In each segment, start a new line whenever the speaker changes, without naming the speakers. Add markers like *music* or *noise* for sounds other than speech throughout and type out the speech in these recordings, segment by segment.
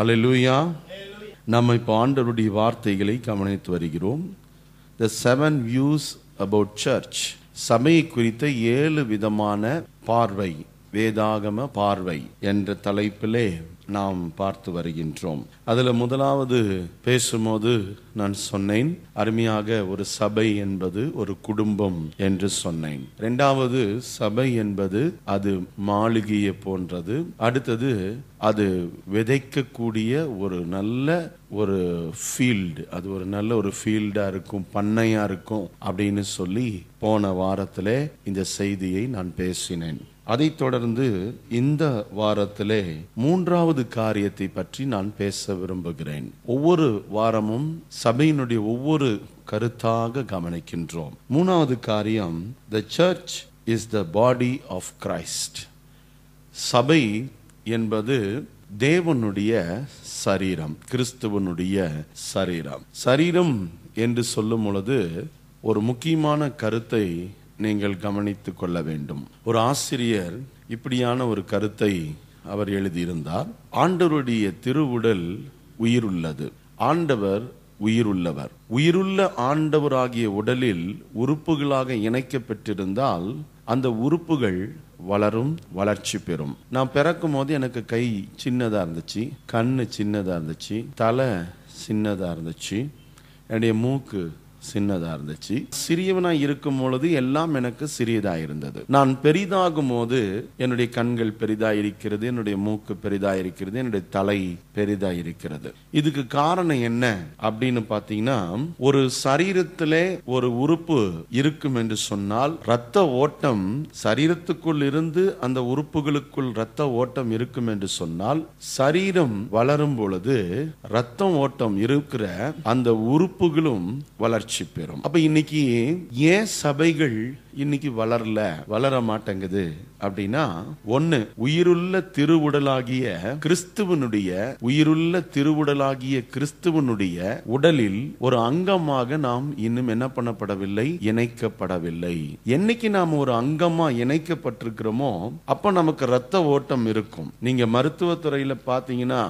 அலையூயா நம்ம இப்போ ஆண்டருடைய வார்த்தைகளை கவனித்து வருகிறோம் the seven views about church சபையை குறித்த ஏழு விதமான பார்வை வேதாகம பார்வை என்ற தலைப்பிலே நாம் பார்த்து வருகின்றோம் அதில் முதலாவது பேசும்போது நான் சொன்னேன் அருமையாக ஒரு சபை என்பது ஒரு குடும்பம் என்று சொன்னேன் இரண்டாவது சபை என்பது அது மாளிகையை போன்றது அடுத்தது அது விதைக்கக்கூடிய ஒரு நல்ல ஒரு ஃபீல்டு அது ஒரு நல்ல ஒரு ஃபீல்டாக இருக்கும் பண்ணையாக இருக்கும் அப்படின்னு சொல்லி போன வாரத்தில் இந்த செய்தியை நான் பேசினேன் அதைத் தொடர்ந்து இந்த வாரத்திலே மூன்றாவது காரியத்தை பற்றி நான் பேச விரும்புகிறேன் ஒவ்வொரு வாரமும் சபையினுடைய ஒவ்வொரு கருத்தாக கவனிக்கின்றோம் மூணாவது காரியம் the church is the body of Christ சபை என்பது தேவனுடைய சரீரம் கிறிஸ்துவனுடைய சரீரம் சரீரம் என்று சொல்லும் பொழுது ஒரு முக்கியமான கருத்தை நீங்கள் கவனித்து கொள்ள வேண்டும் ஒரு ஆசிரியர் இப்படியான ஒரு கருத்தை அவர் எழுதியிருந்தார் ஆண்டவருடைய திருவுடல் உயிருள்ளது ஆண்டவர் உயிருள்ளவர் உயிருள்ள ஆண்டவராகிய உடலில் உறுப்புகளாக இணைக்கப்பட்டிருந்தால் அந்த உறுப்புகள் வளரும் வளர்ச்சி பெறும் நான் பிறக்கும் போது எனக்கு கை சின்னதாக இருந்துச்சு கண் சின்னதாக இருந்துச்சு தலை சின்னதாக இருந்துச்சு என்னுடைய மூக்கு சின்னதா இருந்துச்சு சிறியவனா இருக்கும் பொழுது எல்லாம் எனக்கு சிறியதா இருந்தது நான் பெரிதாகும் போது என்னுடைய கண்கள் பெரிதா இருக்கிறது என்னுடைய மூக்கு பெரிதா இருக்கிறது என்னுடைய தலை பெரிதா இருக்கிறது இதுக்கு காரணம் என்ன அப்படின்னு பார்த்தீங்கன்னா ஒரு சரீரத்திலே ஒரு உறுப்பு இருக்கும் என்று சொன்னால் ரத்த ஓட்டம் சரீரத்துக்குள் இருந்து அந்த உறுப்புகளுக்குள் ரத்த ஓட்டம் இருக்கும் என்று சொன்னால் சரீரம் வளரும் பொழுது ரத்தம் ஓட்டம் இருக்கிற அந்த உறுப்புகளும் வளர்ச்சி வளர்ச்சி பெறும் அப்ப இன்னைக்கு ஏன் சபைகள் இன்னைக்கு வளரல வளர மாட்டேங்குது அப்படின்னா ஒன்னு உயிருள்ள திருவுடலாகிய கிறிஸ்துவனுடைய உயிருள்ள திருவுடலாகிய கிறிஸ்துவனுடைய உடலில் ஒரு அங்கமாக நாம் இன்னும் என்ன பண்ணப்படவில்லை இணைக்கப்படவில்லை என்னைக்கு நாம் ஒரு அங்கமா இணைக்கப்பட்டிருக்கிறோமோ அப்ப நமக்கு ரத்த ஓட்டம் இருக்கும் நீங்க மருத்துவத்துறையில பாத்தீங்கன்னா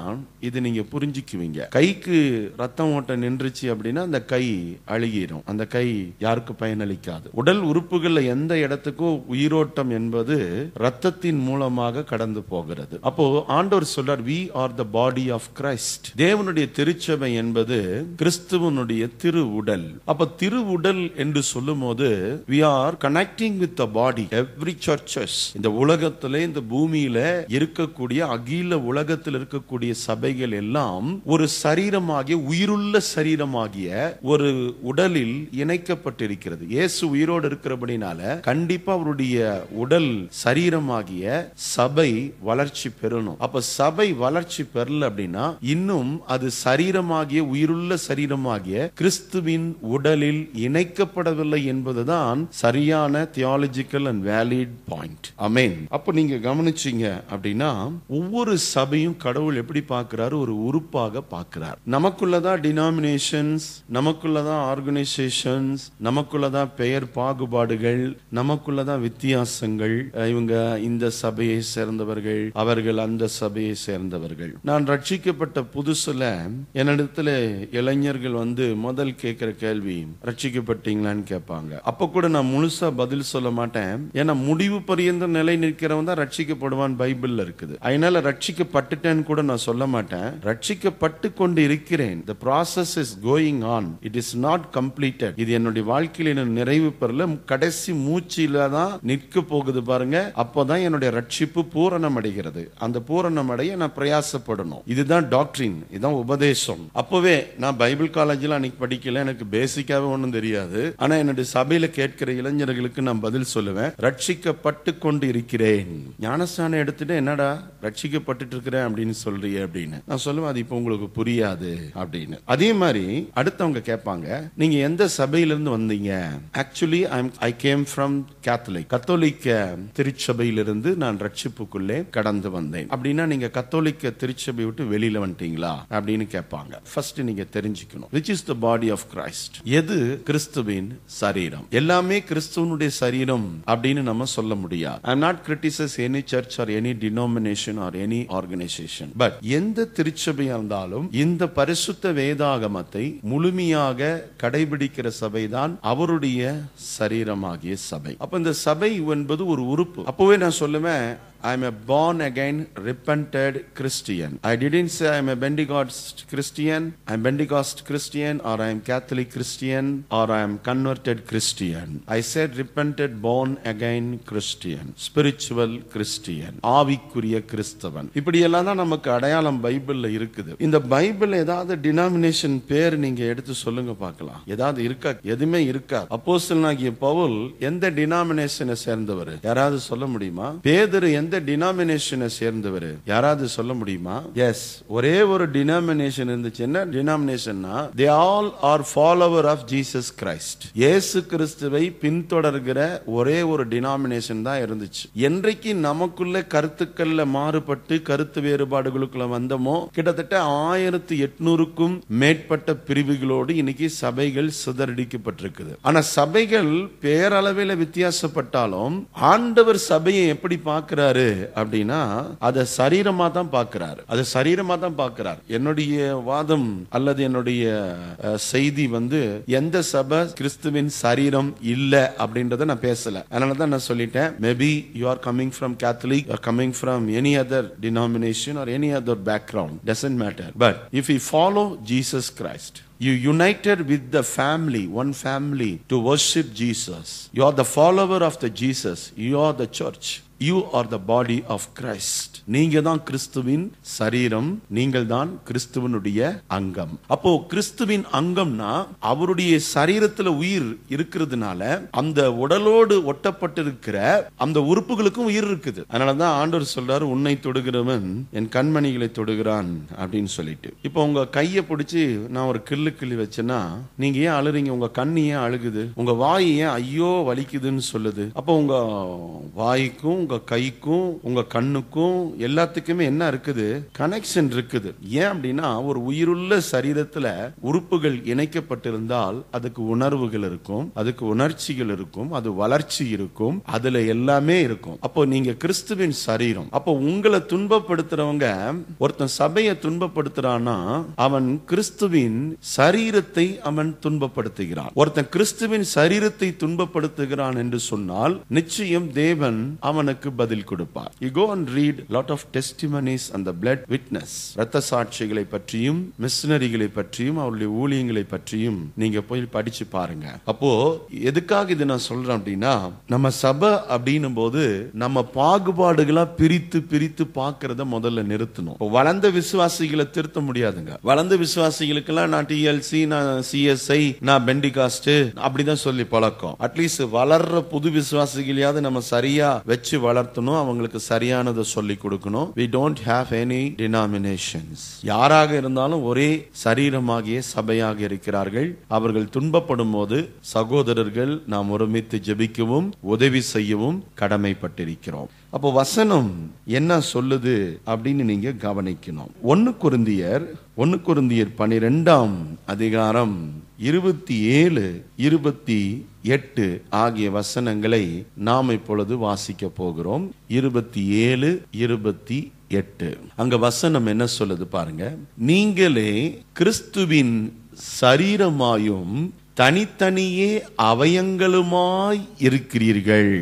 இது நீங்க புரிஞ்சுக்குவீங்க கைக்கு ரத்தம் ஓட்டம் நின்றுச்சு அப்படின்னா அந்த கை அழுகிடும் அந்த கை யாருக்கு பயனளிக்காது உடல் உறுப்புகள் உடலில் எந்த இடத்துக்கும் உயிரோட்டம் என்பது ரத்தத்தின் மூலமாக கடந்து போகிறது அப்போ ஆண்டவர் சொல்றார் we are the body of Christ தேவனுடைய திருச்சபை என்பது கிறிஸ்துவனுடைய திரு உடல் அப்ப திரு உடல் என்று சொல்லும் போது we are connecting with the body every churches இந்த உலகத்துல இந்த பூமியில இருக்கக்கூடிய அகில உலகத்தில் இருக்கக்கூடிய சபைகள் எல்லாம் ஒரு சரீரமாகிய உயிருள்ள சரீரமாகிய ஒரு உடலில் இணைக்கப்பட்டிருக்கிறது இயேசு உயிரோடு இருக்கிறபடி வளர்ந்ததுனால கண்டிப்பா அவருடைய உடல் சரீரமாகிய சபை வளர்ச்சி பெறணும் அப்ப சபை வளர்ச்சி பெறல அப்படின்னா இன்னும் அது சரீரமாகிய உயிருள்ள சரீரமாகிய கிறிஸ்துவின் உடலில் இணைக்கப்படவில்லை என்பதுதான் சரியான theological and valid point amen அப்ப நீங்க கவனிச்சீங்க அப்படின்னா ஒவ்வொரு சபையும் கடவுள் எப்படி பார்க்கிறாரு ஒரு உறுப்பாக பார்க்கிறார் நமக்குள்ளதான் டினாமினேஷன்ஸ் நமக்குள்ளதான் ஆர்கனைசேஷன்ஸ் நமக்குள்ளதான் பெயர் பாகுபாடுகள் வித்தியாசங்கள் நமக்குள்ளதான் வித்தியாசங்கள் இவங்க இந்த சபையை சேர்ந்தவர்கள் அவர்கள் அந்த சபையை சேர்ந்தவர்கள் நான் ரட்சிக்கப்பட்ட புதுசுல என்னிடத்துல இளைஞர்கள் வந்து முதல் கேட்கிற கேள்வி ரட்சிக்கப்பட்டீங்களான்னு கேட்பாங்க அப்ப கூட நான் முழுசா பதில் சொல்ல மாட்டேன் ஏன்னா முடிவு பரியந்த நிலை நிற்கிறவன் தான் ரட்சிக்கப்படுவான் பைபிள்ல இருக்குது அதனால ரட்சிக்கப்பட்டுட்டேன்னு கூட நான் சொல்ல மாட்டேன் ரட்சிக்கப்பட்டு கொண்டு இருக்கிறேன் the process is going on it is not completed இது என்னுடைய வாழ்க்கையில் நிறைவு பெறல கடைசி கடைசி மூச்சில தான் நிற்க போகுது பாருங்க அப்போதான் என்னுடைய ரட்சிப்பு பூரணம் அடைகிறது அந்த பூரணம் அடைய நான் பிரயாசப்படணும் இதுதான் டாக்டரின் இதுதான் உபதேசம் அப்பவே நான் பைபிள் காலேஜில் அன்னைக்கு படிக்கல எனக்கு பேசிக்காவே ஒன்றும் தெரியாது ஆனா என்னுடைய சபையில கேட்கிற இளைஞர்களுக்கு நான் பதில் சொல்லுவேன் ரட்சிக்கப்பட்டு கொண்டு இருக்கிறேன் ஞானஸ்தானம் எடுத்துட்டு என்னடா ரட்சிக்கப்பட்டு இருக்கிறேன் அப்படின்னு சொல்றீங்க அப்படின்னு நான் சொல்லுவேன் அது இப்போ உங்களுக்கு புரியாது அப்படின்னு அதே மாதிரி அடுத்தவங்க கேட்பாங்க நீங்க எந்த சபையிலிருந்து வந்தீங்க ஆக்சுவலி ஐ கே கேம் ஃப்ரம் கேத்தலிக் கத்தோலிக்க திருச்சபையிலிருந்து நான் ரட்சிப்புக்குள்ளே கடந்து வந்தேன் அப்படின்னா நீங்க கத்தோலிக்க திருச்சபை விட்டு வெளியில வந்துட்டீங்களா அப்படின்னு கேட்பாங்க ஃபர்ஸ்ட் நீங்க தெரிஞ்சுக்கணும் which is the body of Christ எது கிறிஸ்துவின் சரீரம் எல்லாமே கிறிஸ்துவனுடைய சரீரம் அப்படின்னு நம்ம சொல்ல முடியாது I not criticise any church or any denomination or any organisation but எந்த திருச்சபையா இருந்தாலும் இந்த பரிசுத்த வேதாகமத்தை முழுமையாக கடைபிடிக்கிற சபைதான் அவருடைய சரீரமாக ஆகிய சபை அப்ப இந்த சபை என்பது ஒரு உறுப்பு அப்பவே நான் சொல்லுவேன் I'm a born again, repented Christian. I didn't say I'm a Pentecost Christian, I'm Pentecost Christian, or I'm Catholic Christian, or I'm converted Christian. I said repented, born again Christian, spiritual Christian, ஆவிக்குரிய கிறிஸ்தவன் இப்படி எல்லாம் தான் நமக்கு அடையாளம் பைபிள்ல இருக்குது இந்த பைபிள் ஏதாவது டினாமினேஷன் பேர் நீங்க எடுத்து சொல்லுங்க பார்க்கலாம் ஏதாவது இருக்கா எதுவுமே இருக்கா அப்போ ஆகிய பவுல் எந்த டினாமினேஷனை சேர்ந்தவர் யாராவது சொல்ல முடியுமா பேதர் எந்த எந்த டினாமினேஷனை சேர்ந்தவர் யாராவது சொல்ல முடியுமா எஸ் ஒரே ஒரு டினாமினேஷன் இருந்துச்சு என்ன டினாமினேஷன்னா they all are follower of Jesus Christ இயேசு கிறிஸ்துவை பின்தொடர்கிற ஒரே ஒரு டினாமினேஷன் தான் இருந்துச்சு என்றைக்கு நமக்குள்ள கருத்துக்கள்ல மாறுபட்டு கருத்து வேறுபாடுகளுக்குள்ள வந்தமோ கிட்டத்தட்ட ஆயிரத்தி எட்நூறுக்கும் மேற்பட்ட பிரிவுகளோடு இன்னைக்கு சபைகள் சிதறடிக்கப்பட்டிருக்குது ஆனா சபைகள் பேரளவில் வித்தியாசப்பட்டாலும் ஆண்டவர் சபையை எப்படி பார்க்கிறாரு பார்க்கிறாரு அப்படின்னா அதை சரீரமாக தான் பார்க்கிறாரு அதை சரீரமாக தான் பார்க்குறாரு என்னுடைய வாதம் அல்லது என்னுடைய செய்தி வந்து எந்த சபை கிறிஸ்துவின் சரீரம் இல்லை அப்படின்றத நான் பேசல அதனால தான் நான் சொல்லிட்டேன் maybe you are coming from Catholic or coming from any other denomination or any other background doesn't matter but if you follow Jesus Christ You united with the family, one family, to worship Jesus. You are the follower of the Jesus. You are the church. You are the body of Christ நீங்க தான் கிறிஸ்துவின் சரீரம் நீங்கள் தான் கிறிஸ்துவனுடைய அங்கம் அப்போ கிறிஸ்துவின் அங்கம்னா அவருடைய சரீரத்துல உயிர் இருக்கிறதுனால அந்த உடலோடு ஒட்டப்பட்டிருக்கிற அந்த உறுப்புகளுக்கும் உயிர் இருக்குது அதனாலதான் ஆண்டவர் சொல்றாரு உன்னை தொடுகிறவன் என் கண்மணிகளை தொடுகிறான் அப்படின்னு சொல்லிட்டு இப்போ உங்க கையை பிடிச்சி நான் ஒரு கிள்ளு கிள்ளி வச்சேன்னா நீங்க ஏன் அழுறீங்க உங்க கண்ணு ஏன் அழுகுது உங்க வாய் ஏன் ஐயோ வலிக்குதுன்னு சொல்லுது அப்போ உங்க வாய்க்கும் உங்க கைக்கும் உங்க கண்ணுக்கும் எல்லாத்துக்குமே என்ன இருக்குது கனெக்ஷன் இருக்குது ஏன் அப்படின்னா ஒரு உயிருள்ள சரீரத்துல உறுப்புகள் இணைக்கப்பட்டிருந்தால் அதுக்கு உணர்வுகள் இருக்கும் அதுக்கு உணர்ச்சிகள் இருக்கும் அது வளர்ச்சி இருக்கும் அதுல எல்லாமே இருக்கும் அப்போ நீங்க கிறிஸ்துவின் சரீரம் அப்போ உங்களை துன்பப்படுத்துறவங்க ஒருத்தன் சபையை துன்பப்படுத்துறான்னா அவன் கிறிஸ்துவின் சரீரத்தை அவன் துன்பப்படுத்துகிறான் ஒருத்தன் கிறிஸ்துவின் சரீரத்தை துன்பப்படுத்துகிறான் என்று சொன்னால் நிச்சயம் தேவன் அவனுக்கு அதற்கு பதில் கொடுப்பார் you go and read lot of testimonies அந்த பிளட் விட்னஸ் ரத்த சாட்சிகளை பற்றியும் மிஷினரிகளை பற்றியும் அவருடைய ஊழியங்களை பற்றியும் நீங்க போய் படிச்சு பாருங்க அப்போ எதுக்காக இது நான் சொல்றேன் அப்படின்னா நம்ம சபை அப்படின்னும் போது நம்ம பாகுபாடுகளா பிரித்து பிரித்து பாக்குறத முதல்ல நிறுத்தணும் வளர்ந்த விசுவாசிகளை திருத்த முடியாதுங்க வளர்ந்த விசுவாசிகளுக்கு எல்லாம் நான் டிஎல்சி நான் சிஎஸ்ஐ நான் பெண்டிகாஸ்ட் அப்படிதான் சொல்லி பழக்கம் அட்லீஸ்ட் வளர்ற புது விசுவாசிகளையாவது நம்ம சரியா வச்சு வளர்த்தணும் அவங்களுக்கு சரியானதை சொல்லி கொடுக்கணும் we don't have any denominations யாராக இருந்தாலும் ஒரே சரீரமாகிய சபையாக இருக்கிறார்கள் அவர்கள் துன்பப்படும் போது சகோதரர்கள் நாம் ஒருமித்து ஜெபிக்கவும் உதவி செய்யவும் கடமைப்பட்டிருக்கிறோம் அப்போ வசனம் என்ன சொல்லுது அப்படின்னு நீங்க கவனிக்கணும் ஒன்னு குருந்தியர் ஒன்னு குருந்தியர் பனிரெண்டாம் அதிகாரம் இருபத்தி ஏழு இருபத்தி எட்டு ஆகிய வசனங்களை நாம் இப்பொழுது வாசிக்க போகிறோம் இருபத்தி ஏழு இருபத்தி எட்டு அங்க வசனம் என்ன சொல்லுது பாருங்க நீங்களே கிறிஸ்துவின் சரீரமாயும் தனித்தனியே அவயங்களுமாய் இருக்கிறீர்கள்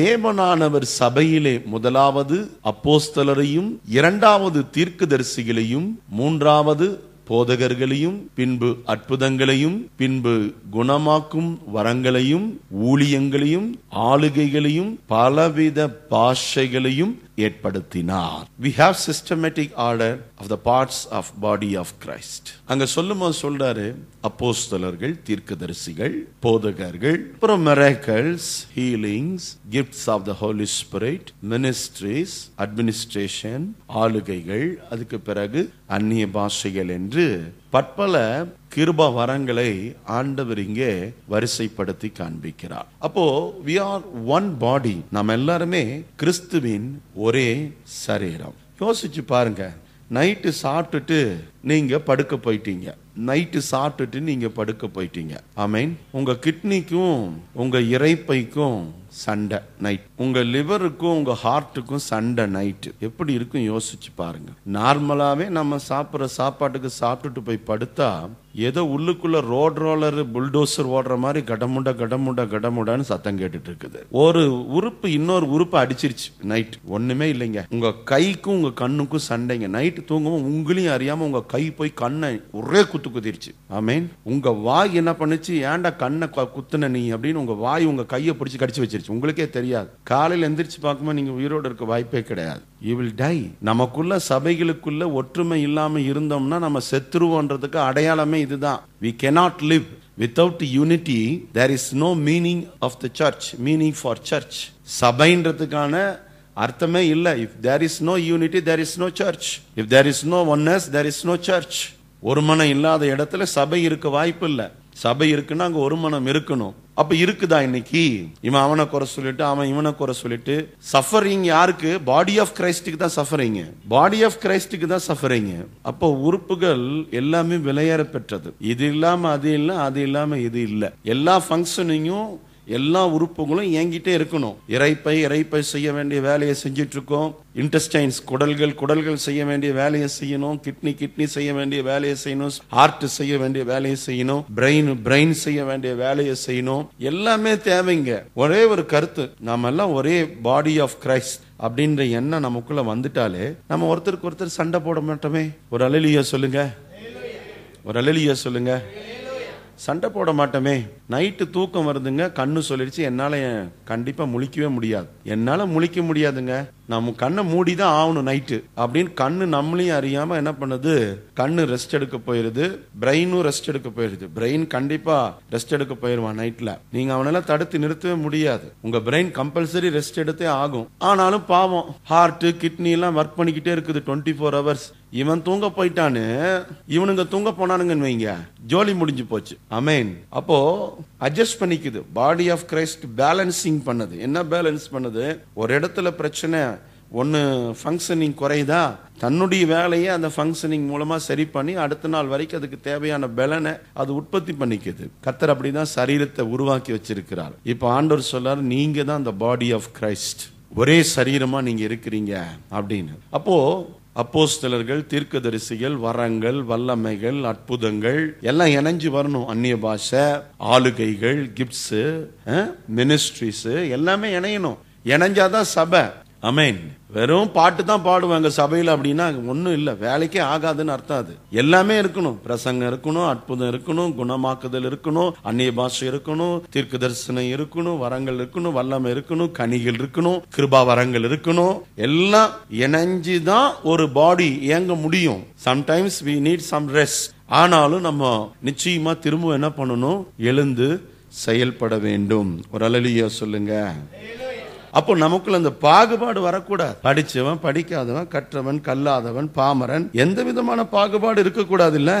தேவனானவர் சபையிலே முதலாவது அப்போஸ்தலரையும் இரண்டாவது தீர்க்குதரிசிகளையும் மூன்றாவது போதகர்களையும் பின்பு அற்புதங்களையும் பின்பு குணமாக்கும் வரங்களையும் ஊழியங்களையும் ஆளுகைகளையும் பலவித பாஷைகளையும் ஏற்படுத்தினார் we have systematic order of the parts of body of Christ அங்க சொல்லும் போது சொல்றாரு அப்போஸ்தலர்கள் தீர்க்கதரிசிகள் போதகர்கள் அப்புறம் miracles healings gifts of the Holy Spirit ministries administration ஆளுகைகள் அதுக்கு பிறகு அந்நிய பாஷைகள் என்று பற்பல கிருப வரங்களை ஆண்டவர் இங்கே வரிசைப்படுத்தி காண்பிக்கிறார் அப்போ வி ஆர் ஒன் பாடி நம்ம எல்லாருமே கிறிஸ்துவின் ஒரே சரீரம் யோசிச்சு பாருங்க நைட்டு சாப்பிட்டுட்டு நீங்க படுக்க போயிட்டீங்க நைட்டு சாப்பிட்டுட்டு நீங்கள் படுக்க போயிட்டீங்க ஐ மீன் உங்கள் கிட்னிக்கும் உங்கள் இறைப்பைக்கும் சண்டை நைட் உங்கள் லிவருக்கும் உங்கள் ஹார்ட்டுக்கும் சண்டை நைட்டு எப்படி இருக்கும் யோசிச்சு பாருங்க நார்மலாகவே நம்ம சாப்பிட்ற சாப்பாட்டுக்கு சாப்பிட்டுட்டு போய் படுத்தா ஏதோ உள்ளுக்குள்ள ரோட் ரோலர் புல்டோசர் ஓடுற மாதிரி கடமுண்ட கடமுண்ட கடமுடான்னு சத்தம் கேட்டுட்டு இருக்குது ஒரு உறுப்பு இன்னொரு உறுப்பு அடிச்சிருச்சு நைட் ஒண்ணுமே இல்லைங்க உங்க கைக்கும் உங்க கண்ணுக்கும் சண்டைங்க நைட் தூங்கவும் உங்களையும் அறியாம உங்க கை போய் கண்ணை ஒரே குத்து ஐ ஆமீன் உங்க வாய் என்ன பண்ணுச்சு ஏன்டா கண்ணை குத்துன நீ அப்படின்னு உங்க வாய் உங்க கையை பிடிச்சி கடிச்சு வச்சிருச்சு வந்துருச்சு உங்களுக்கே தெரியாது காலையில் எந்திரிச்சு பார்க்கும்போது நீங்கள் உயிரோடு இருக்க வாய்ப்பே கிடையாது யூ வில் டை நமக்குள்ள சபைகளுக்குள்ள ஒற்றுமை இல்லாமல் இருந்தோம்னா நம்ம செத்துருவோன்றதுக்கு அடையாளமே இதுதான் we cannot live without unity there is no meaning of the church meaning for church சபைன்றதுக்கான அர்த்தமே இல்லை if there is no unity there is no church if there is no oneness there is no church ஒரு மனம் இல்லாத இடத்துல சபை இருக்க வாய்ப்பு இல்லை சபை இருக்குன்னா அங்கே ஒரு மனம் இருக்கணும் அப்ப இருக்குதா இன்னைக்கு இவன் அவனை குறை சொல்லிட்டு அவன் இவனை குறை சொல்லிட்டு சஃபரிங் யாருக்கு பாடி ஆஃப் கிரைஸ்டுக்கு தான் சஃபரிங்க பாடி ஆஃப் கிரைஸ்டுக்கு தான் சஃபரிங்க அப்போ உறுப்புகள் எல்லாமே விலையேற பெற்றது இது இல்லாம அது இல்லை அது இல்லாம இது இல்லை எல்லா ஃபங்க்ஷனையும் எல்லா உறுப்புகளும் இயங்கிட்டே இருக்கணும் இறைப்பை இறைப்பை செய்ய வேண்டிய வேலையை செஞ்சிட்டு இருக்கோம் இன்டஸ்டைன்ஸ் குடல்கள் குடல்கள் செய்ய வேண்டிய வேலையை செய்யணும் கிட்னி கிட்னி செய்ய வேண்டிய வேலையை செய்யணும் ஹார்ட் செய்ய வேண்டிய வேலையை செய்யணும் பிரெயின் பிரெயின் செய்ய வேண்டிய வேலையை செய்யணும் எல்லாமே தேவைங்க ஒரே ஒரு கருத்து நாம எல்லாம் ஒரே பாடி ஆஃப் கிரைஸ்ட் அப்படின்ற எண்ணம் நமக்குள்ள வந்துட்டாலே நம்ம ஒருத்தருக்கு ஒருத்தர் சண்டை போட மாட்டோமே ஒரு அலலியா சொல்லுங்க ஒரு அலலியா சொல்லுங்க சண்டை போட மாட்டோமே நைட்டு தூக்கம் வருதுங்க கண்ணு சொல்லிடுச்சு என்னால் கண்டிப்பாக முழிக்கவே முடியாது என்னால் முழிக்க முடியாதுங்க நம்ம கண்ணை மூடி தான் ஆகணும் நைட்டு அப்படின்னு கண்ணு நம்மளையும் அறியாமல் என்ன பண்ணுது கண்ணு ரெஸ்ட் எடுக்க போயிருது பிரெயினும் ரெஸ்ட் எடுக்க போயிருது பிரெயின் கண்டிப்பாக ரெஸ்ட் எடுக்க போயிடுவான் நைட்டில் நீங்கள் அவனெல்லாம் தடுத்து நிறுத்தவே முடியாது உங்கள் பிரெயின் கம்பல்சரி ரெஸ்ட் எடுத்தே ஆகும் ஆனாலும் பாவம் ஹார்ட்டு கிட்னி எல்லாம் ஒர்க் பண்ணிக்கிட்டே இருக்குது டுவெண்ட்டி ஃபோர் ஹவர்ஸ் இவன் தூங்க போயிட்டான்னு இவனுங்க தூங்க போனானுங்கன்னு வைங்க ஜோலி முடிஞ்சு போச்சு அமேன் அப்போ அட்ஜஸ்ட் பண்ணிக்குது பாடி ஆஃப் கிரைஸ்ட் பேலன்சிங் பண்ணுது என்ன பேலன்ஸ் பண்ணுது ஒரு இடத்துல பிரச்சனை ஒன்று ஃபங்க்ஷனிங் குறையுதா தன்னுடைய வேலையை அந்த ஃபங்க்ஷனிங் மூலமாக சரி பண்ணி அடுத்த நாள் வரைக்கும் அதுக்கு தேவையான பலனை அது உற்பத்தி பண்ணிக்குது கத்தர் அப்படி தான் சரீரத்தை உருவாக்கி வச்சிருக்கிறார் இப்போ ஆண்டவர் சொல்லார் நீங்கள் தான் அந்த பாடி ஆஃப் கிரைஸ்ட் ஒரே சரீரமாக நீங்கள் இருக்கிறீங்க அப்படின்னு அப்போது அப்போஸ்தலர்கள் தீர்க்கதரிசிகள் வரங்கள் வல்லமைகள் அற்புதங்கள் எல்லாம் இணைஞ்சு வரணும் அந்நிய பாஷை ஆளுகைகள் கிப்ட்ஸு மினிஸ்ட்ரிஸு எல்லாமே இணையணும் இணைஞ்சாதான் சபை அமேன் வெறும் பாட்டு தான் பாடுவாங்க சபையில் அப்படின்னா ஒன்றும் இல்லை வேலைக்கே ஆகாதுன்னு அர்த்தம் அது எல்லாமே இருக்கணும் பிரசங்கம் இருக்கணும் அற்புதம் இருக்கணும் குணமாக்குதல் இருக்கணும் அந்நிய பாஷை இருக்கணும் தீர்க்க தரிசனம் இருக்கணும் வரங்கள் இருக்கணும் வல்லமை இருக்கணும் கனிகள் இருக்கணும் கிருபா வரங்கள் இருக்கணும் எல்லாம் இணைஞ்சு தான் ஒரு பாடி இயங்க முடியும் sometimes we need some rest ஆனாலும் நம்ம நிச்சயமா திரும்ப என்ன பண்ணணும் எழுந்து செயல்பட வேண்டும் ஒரு அலலியா சொல்லுங்க அப்போ நமக்குள்ள அந்த பாகுபாடு வரக்கூடாது படிச்சவன் படிக்காதவன் கற்றவன் கல்லாதவன் பாமரன் எந்த விதமான பாகுபாடு இருக்கக்கூடாது இல்ல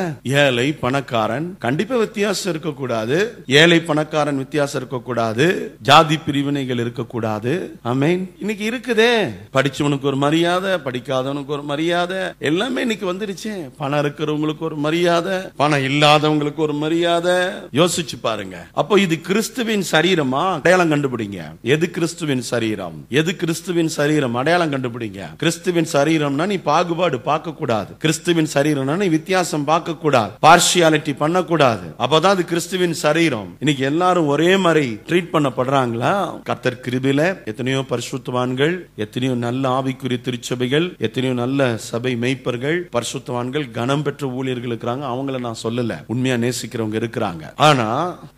ஏழை பணக்காரன் கண்டிப்பா வித்தியாசம் இருக்கக்கூடாது ஏழை பணக்காரன் வித்தியாசம் இருக்கக்கூடாது ஜாதி பிரிவினைகள் இருக்கக்கூடாது அமேன் இன்னைக்கு இருக்குதே படிச்சவனுக்கு ஒரு மரியாதை படிக்காதவனுக்கு ஒரு மரியாதை எல்லாமே இன்னைக்கு வந்துருச்சு பணம் இருக்கிறவங்களுக்கு ஒரு மரியாதை பணம் இல்லாதவங்களுக்கு ஒரு மரியாதை யோசிச்சு பாருங்க அப்போ இது கிறிஸ்துவின் சரீரமா அடையாளம் கண்டுபிடிங்க எது கிறிஸ்துவின் சரீரம் சரீரம் எது கிறிஸ்துவின் சரீரம் அடையாளம் கண்டுபிடிங்க கிறிஸ்துவின் சரீரம்னா நீ பாகுபாடு பார்க்க கூடாது கிறிஸ்துவின் சரீரம்னா நீ வித்தியாசம் பார்க்க கூடாது பார்ஷியாலிட்டி பண்ணக்கூடாது அப்பதான் அது கிறிஸ்துவின் சரீரம் இன்னைக்கு எல்லாரும் ஒரே மாதிரி ட்ரீட் பண்ணப்படுறாங்களா கத்தர் கிருபில எத்தனையோ பரிசுத்தவான்கள் எத்தனையோ நல்ல ஆவிக்குரிய திருச்சபைகள் எத்தனையோ நல்ல சபை மெய்ப்பர்கள் பரிசுத்தவான்கள் கனம் பெற்ற ஊழியர்கள் இருக்கிறாங்க அவங்கள நான் சொல்லல உண்மையா நேசிக்கிறவங்க இருக்கிறாங்க ஆனா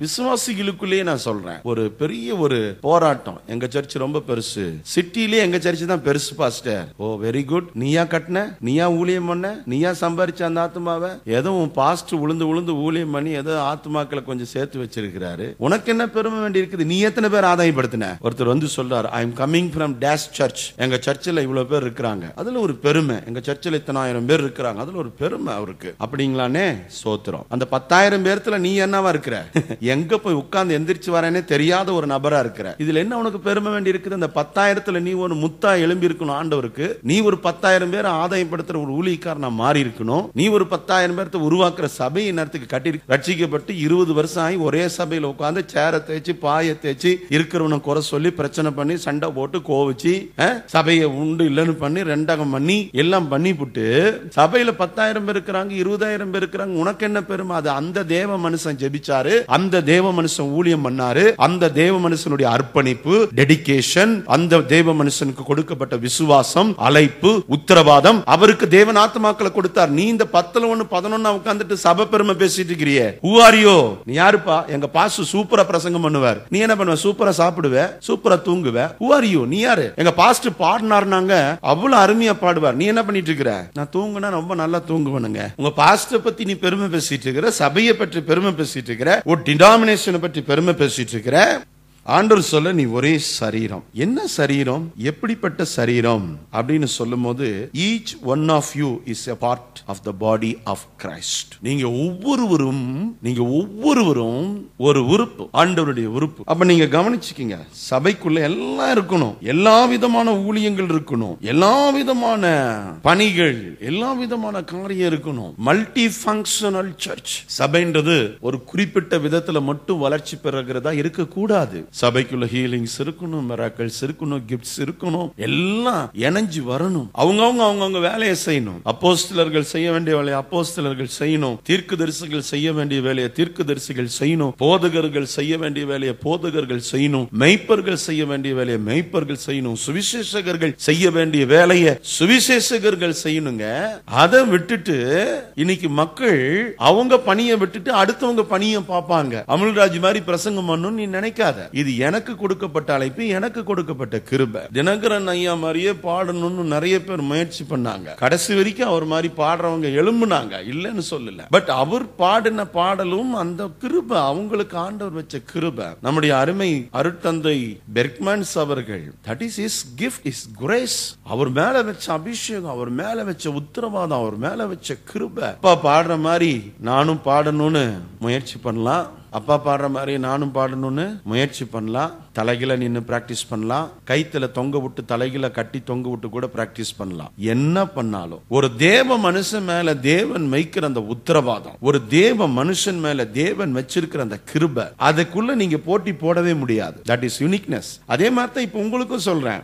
விசுவாசிகளுக்குள்ளேயே நான் சொல்றேன் ஒரு பெரிய ஒரு போராட்டம் எங்க சர்ச் ரொம்ப ரொம்ப பெருசு சிட்டிலே எங்க சர்ச் தான் பெருசு பாஸ்டர் ஓ வெரி குட் நீயா கட்டின நீயா ஊழியம் பண்ண நீயா சம்பாரிச்ச அந்த ஆத்மாவை ஏதோ உன் பாஸ்ட் உளுந்து உளுந்து ஊழியம் பண்ணி ஏதோ ஆத்மாக்களை கொஞ்சம் சேர்த்து வச்சிருக்கிறாரு உனக்கு என்ன பெருமை வேண்டி இருக்குது நீ எத்தனை பேர் ஆதாயப்படுத்தின ஒருத்தர் வந்து சொல்றாரு I am coming from dash church எங்க சர்ச்சில் இவ்வளவு பேர் இருக்கிறாங்க அதுல ஒரு பெருமை எங்க சர்ச்சில் இத்தனாயிரம் பேர் இருக்கிறாங்க அதுல ஒரு பெருமை அவருக்கு அப்படிங்களானே சோத்திரம் அந்த பத்தாயிரம் பேர்த்துல நீ என்னவா இருக்கிற *laughs* எங்க போய் உட்கார்ந்து எந்திரிச்சு வரேனே தெரியாத ஒரு நபரா இருக்கிற இதுல என்ன உனக்கு பெருமை வேண்டி இருக்கு இருக்கிற இந்த பத்தாயிரத்துல நீ ஒரு முத்தா எழும்பி இருக்கணும் ஆண்டவருக்கு நீ ஒரு பத்தாயிரம் பேர் ஆதாயப்படுத்துற ஒரு ஊழியக்காரனா மாறி இருக்கணும் நீ ஒரு பத்தாயிரம் பேர்த்த உருவாக்குற சபை நேரத்துக்கு கட்டி ரட்சிக்கப்பட்டு இருபது வருஷம் ஆகி ஒரே சபையில உட்காந்து சேர தேய்ச்சி பாய தேய்ச்சி இருக்கிறவனை குறை சொல்லி பிரச்சனை பண்ணி சண்டை போட்டு கோவிச்சு சபையை உண்டு இல்லைன்னு பண்ணி ரெண்டகம் பண்ணி எல்லாம் பண்ணி போட்டு சபையில பத்தாயிரம் பேர் இருக்கிறாங்க இருபதாயிரம் பேர் இருக்கிறாங்க உனக்கு என்ன பெருமை அது அந்த தேவ மனுஷன் ஜெபிச்சாரு அந்த தேவ மனுஷன் ஊழியம் பண்ணாரு அந்த தேவ மனுஷனுடைய அர்ப்பணிப்பு டெடிக்கேஷன் மனுஷன் அந்த தேவ மனுஷனுக்கு கொடுக்கப்பட்ட விசுவாசம் அழைப்பு உத்தரவாதம் அவருக்கு தேவன் ஆத்மாக்களை கொடுத்தார் நீ இந்த பத்தல ஒண்ணு பதினொன்னா உட்காந்துட்டு சபை பெருமை பேசிட்டு இருக்கிறிய ஹூ ஆர் யோ நீ யாருப்பா எங்க பாசு சூப்பரா பிரசங்கம் பண்ணுவார் நீ என்ன பண்ணுவ சூப்பரா சாப்பிடுவ சூப்பரா தூங்குவ ஹூ ஆர் யூ நீ யாரு எங்க பாஸ்ட் பாடினார்னாங்க அவ்வளவு அருமையா பாடுவார் நீ என்ன பண்ணிட்டு இருக்கிற நான் தூங்குனா ரொம்ப நல்லா தூங்குவனுங்க உங்க பாஸ்ட பத்தி நீ பெருமை பேசிட்டு இருக்கிற சபையை பற்றி பெருமை பேசிட்டு இருக்கிற ஒரு டினாமினேஷனை பற்றி பெருமை பேசிட்டு இருக்கிற ஆண்டவர் சொல்ல நீ ஒரே சரீரம் என்ன சரீரம் எப்படிப்பட்ட சரீரம் அப்படின்னு சொல்லும் போது each one of you is a part of the body of Christ நீங்க ஒவ்வொருவரும் நீங்க ஒவ்வொருவரும் ஒரு உறுப்பு ஆண்டவருடைய உறுப்பு அப்ப நீங்க கவனிச்சுக்கீங்க சபைக்குள்ள எல்லாம் இருக்கணும் எல்லா விதமான ஊழியங்கள் இருக்கணும் எல்லா விதமான பணிகள் எல்லா விதமான காரியம் இருக்கணும் மல்டி பங்கல் சர்ச் சபைன்றது ஒரு குறிப்பிட்ட விதத்துல மட்டும் வளர்ச்சி பெறுகிறதா இருக்கக்கூடாது சபைக்குள்ள ஹீலிங்ஸ் இருக்கணும் மெராக்கல்ஸ் இருக்கணும் கிஃப்ட்ஸ் இருக்கணும் எல்லாம் இணைஞ்சு வரணும் அவங்க அவங்க அவங்கவுங்க வேலையை செய்யணும் அப்போ செய்ய வேண்டிய வேலையை அப்போஸ்தலர்கள் செய்யணும் தீர்க்கு தரிசிகள் செய்ய வேண்டிய வேலையை தீர்க்கு தரிசிகள் செய்யணும் போதகர்கள் செய்ய வேண்டிய வேலையை போதகர்கள் செய்யணும் மெய்ப்பர்கள் செய்ய வேண்டிய வேலையை மெய்ப்பர்கள் செய்யணும் சுவிசேஷகர்கள் செய்ய வேண்டிய வேலையை சுவிசேஷகர்கள் செய்யணுங்க அதை விட்டுட்டு இன்னைக்கு மக்கள் அவங்க பணியை விட்டுட்டு அடுத்தவங்க பணியை பார்ப்பாங்க அமல்ராஜ் மாதிரி பிரசங்கம் பண்ணணும்னு நீ நினைக்காத இது எனக்கு கொடுக்கப்பட்ட அழைப்பு எனக்கு கொடுக்கப்பட்ட கிருப தினகரன் ஐயா மாதிரியே பாடணும்னு நிறைய பேர் முயற்சி பண்ணாங்க கடைசி வரைக்கும் அவர் மாதிரி பாடுறவங்க எழும்புனாங்க இல்லைன்னு சொல்லல பட் அவர் பாடின பாடலும் அந்த கிருபை அவங்களுக்கு ஆண்டவர் வச்ச கிருப நம்முடைய அருமை அருட்தந்தை பெர்க்மேன்ஸ் அவர்கள் that is is gift is grace அவர் மேல வச்ச அபிஷேகம் அவர் மேல வச்ச உத்தரவாதம் அவர் மேல வச்ச அப்பா பாடுற மாதிரி நானும் பாடணும்னு முயற்சி பண்ணலாம் அப்பா பாடுற மாதிரி நானும் பாடணும்னு முயற்சி பண்ணலாம் தலைகில நின்று பிராக்டிஸ் பண்ணலாம் கைத்துல தொங்க விட்டு தலைகில கட்டி தொங்க விட்டு கூட பிராக்டிஸ் பண்ணலாம் என்ன பண்ணாலும் ஒரு தேவ மனுஷன் மேல தேவன் வைக்கிற அந்த உத்தரவாதம் ஒரு தேவ மனுஷன் மேல தேவன் வச்சிருக்கிற அந்த கிருப அதுக்குள்ள நீங்க போட்டி போடவே முடியாது தட் இஸ் யூனிக்னஸ் அதே மாதிரி தான் இப்ப உங்களுக்கும் சொல்றேன்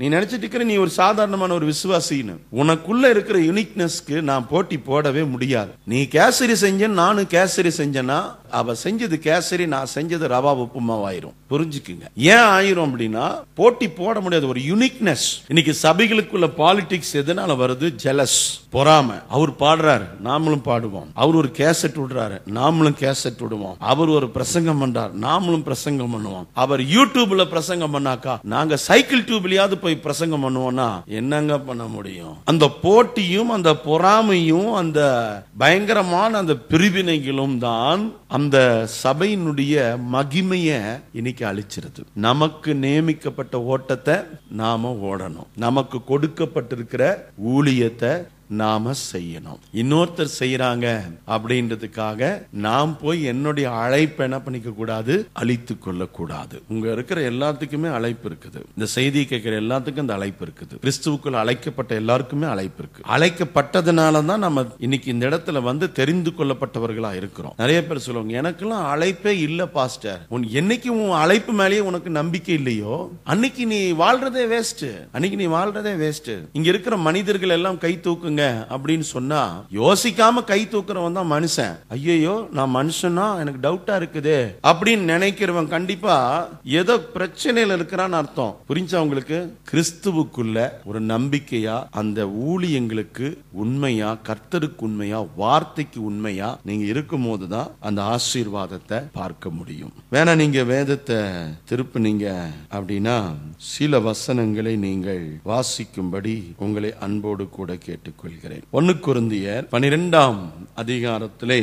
நீ நினைச்சிட்டு இருக்கிற நீ ஒரு சாதாரணமான ஒரு விசுவாசின்னு உனக்குள்ள இருக்கிற யூனிக்னஸ்க்கு நான் போட்டி போடவே முடியாது நீ கேசரி செஞ்ச நானும் கேசரி செஞ்சேன்னா அவ செஞ்சது கேசரி நான் செஞ்சது ரவா உப்புமாவாயிரும் புரிஞ்சுக்குங்க ஏன் ஆயிரும் அப்படின்னா போட்டி போட முடியாது ஒரு யூனிக்னஸ் இன்னைக்கு சபைகளுக்குள்ள பாலிடிக்ஸ் எதனால வருது ஜெலஸ் பொறாம அவர் பாடுறாரு நாமளும் பாடுவோம் அவர் ஒரு கேசட் விடுறாரு நாமளும் கேசட் விடுவோம் அவர் ஒரு பிரசங்கம் பண்றாரு நாமளும் பிரசங்கம் பண்ணுவோம் அவர் யூடியூப்ல பிரசங்கம் பண்ணாக்கா நாங்க சைக்கிள் டியூப்லயாவது போய் பிரசங்கம் பண்ணுவோம்னா என்னங்க பண்ண முடியும் அந்த போட்டியும் அந்த பொறாமையும் அந்த பயங்கரமான அந்த பிரிவினைகளும் தான் அந்த சபையினுடைய மகிமைய இன்னைக்கு அழிச்சிருது நமக்கு நியமிக்கப்பட்ட ஓட்டத்தை நாம ஓடணும் நமக்கு கொடுக்கப்பட்டிருக்கிற ஊழியத்தை நாம செய்யணும் இன்னொருத்தர் செய்யறாங்க அப்படின்றதுக்காக நாம் போய் என்னுடைய அழைப்பை என்ன பண்ணிக்க கூடாது அழித்து கொள்ள கூடாது உங்க இருக்கிற எல்லாத்துக்குமே அழைப்பு இருக்குது இந்த செய்தி கேட்கிற எல்லாத்துக்கும் இந்த அழைப்பு இருக்குது கிறிஸ்துவுக்குள் அழைக்கப்பட்ட எல்லாருக்குமே அழைப்பு இருக்கு அழைக்கப்பட்டதுனாலதான் நம்ம இன்னைக்கு இந்த இடத்துல வந்து தெரிந்து கொள்ளப்பட்டவர்களா இருக்கிறோம் நிறைய பேர் சொல்லுவாங்க எனக்கெல்லாம் அழைப்பே இல்ல பாஸ்டர் உன் என்னைக்கு உன் அழைப்பு மேலேயே உனக்கு நம்பிக்கை இல்லையோ அன்னைக்கு நீ வாழ்றதே வேஸ்ட் அன்னைக்கு நீ வாழ்றதே வேஸ்ட் இங்க இருக்கிற மனிதர்கள் எல்லாம் கை தூக்குங்க தூக்குங்க அப்படின்னு சொன்னா யோசிக்காம கை தூக்குறவன் தான் மனுஷன் ஐயோ நான் மனுஷனா எனக்கு டவுட்டா இருக்குது அப்படின்னு நினைக்கிறவன் கண்டிப்பா ஏதோ பிரச்சனையில இருக்கிறான்னு அர்த்தம் புரிஞ்சா உங்களுக்கு கிறிஸ்துவுக்குள்ள ஒரு நம்பிக்கையா அந்த ஊழியங்களுக்கு உண்மையா கர்த்தருக்கு உண்மையா வார்த்தைக்கு உண்மையா நீங்க இருக்கும் போதுதான் அந்த ஆசீர்வாதத்தை பார்க்க முடியும் வேணா நீங்க வேதத்தை திருப்பினீங்க அப்படின்னா சில வசனங்களை நீங்கள் வாசிக்கும்படி உங்களை அன்போடு கூட கேட்டுக்கொள்ள கொள்கிறேன் ஒன்னு குருந்திய பனிரெண்டாம் அதிகாரத்திலே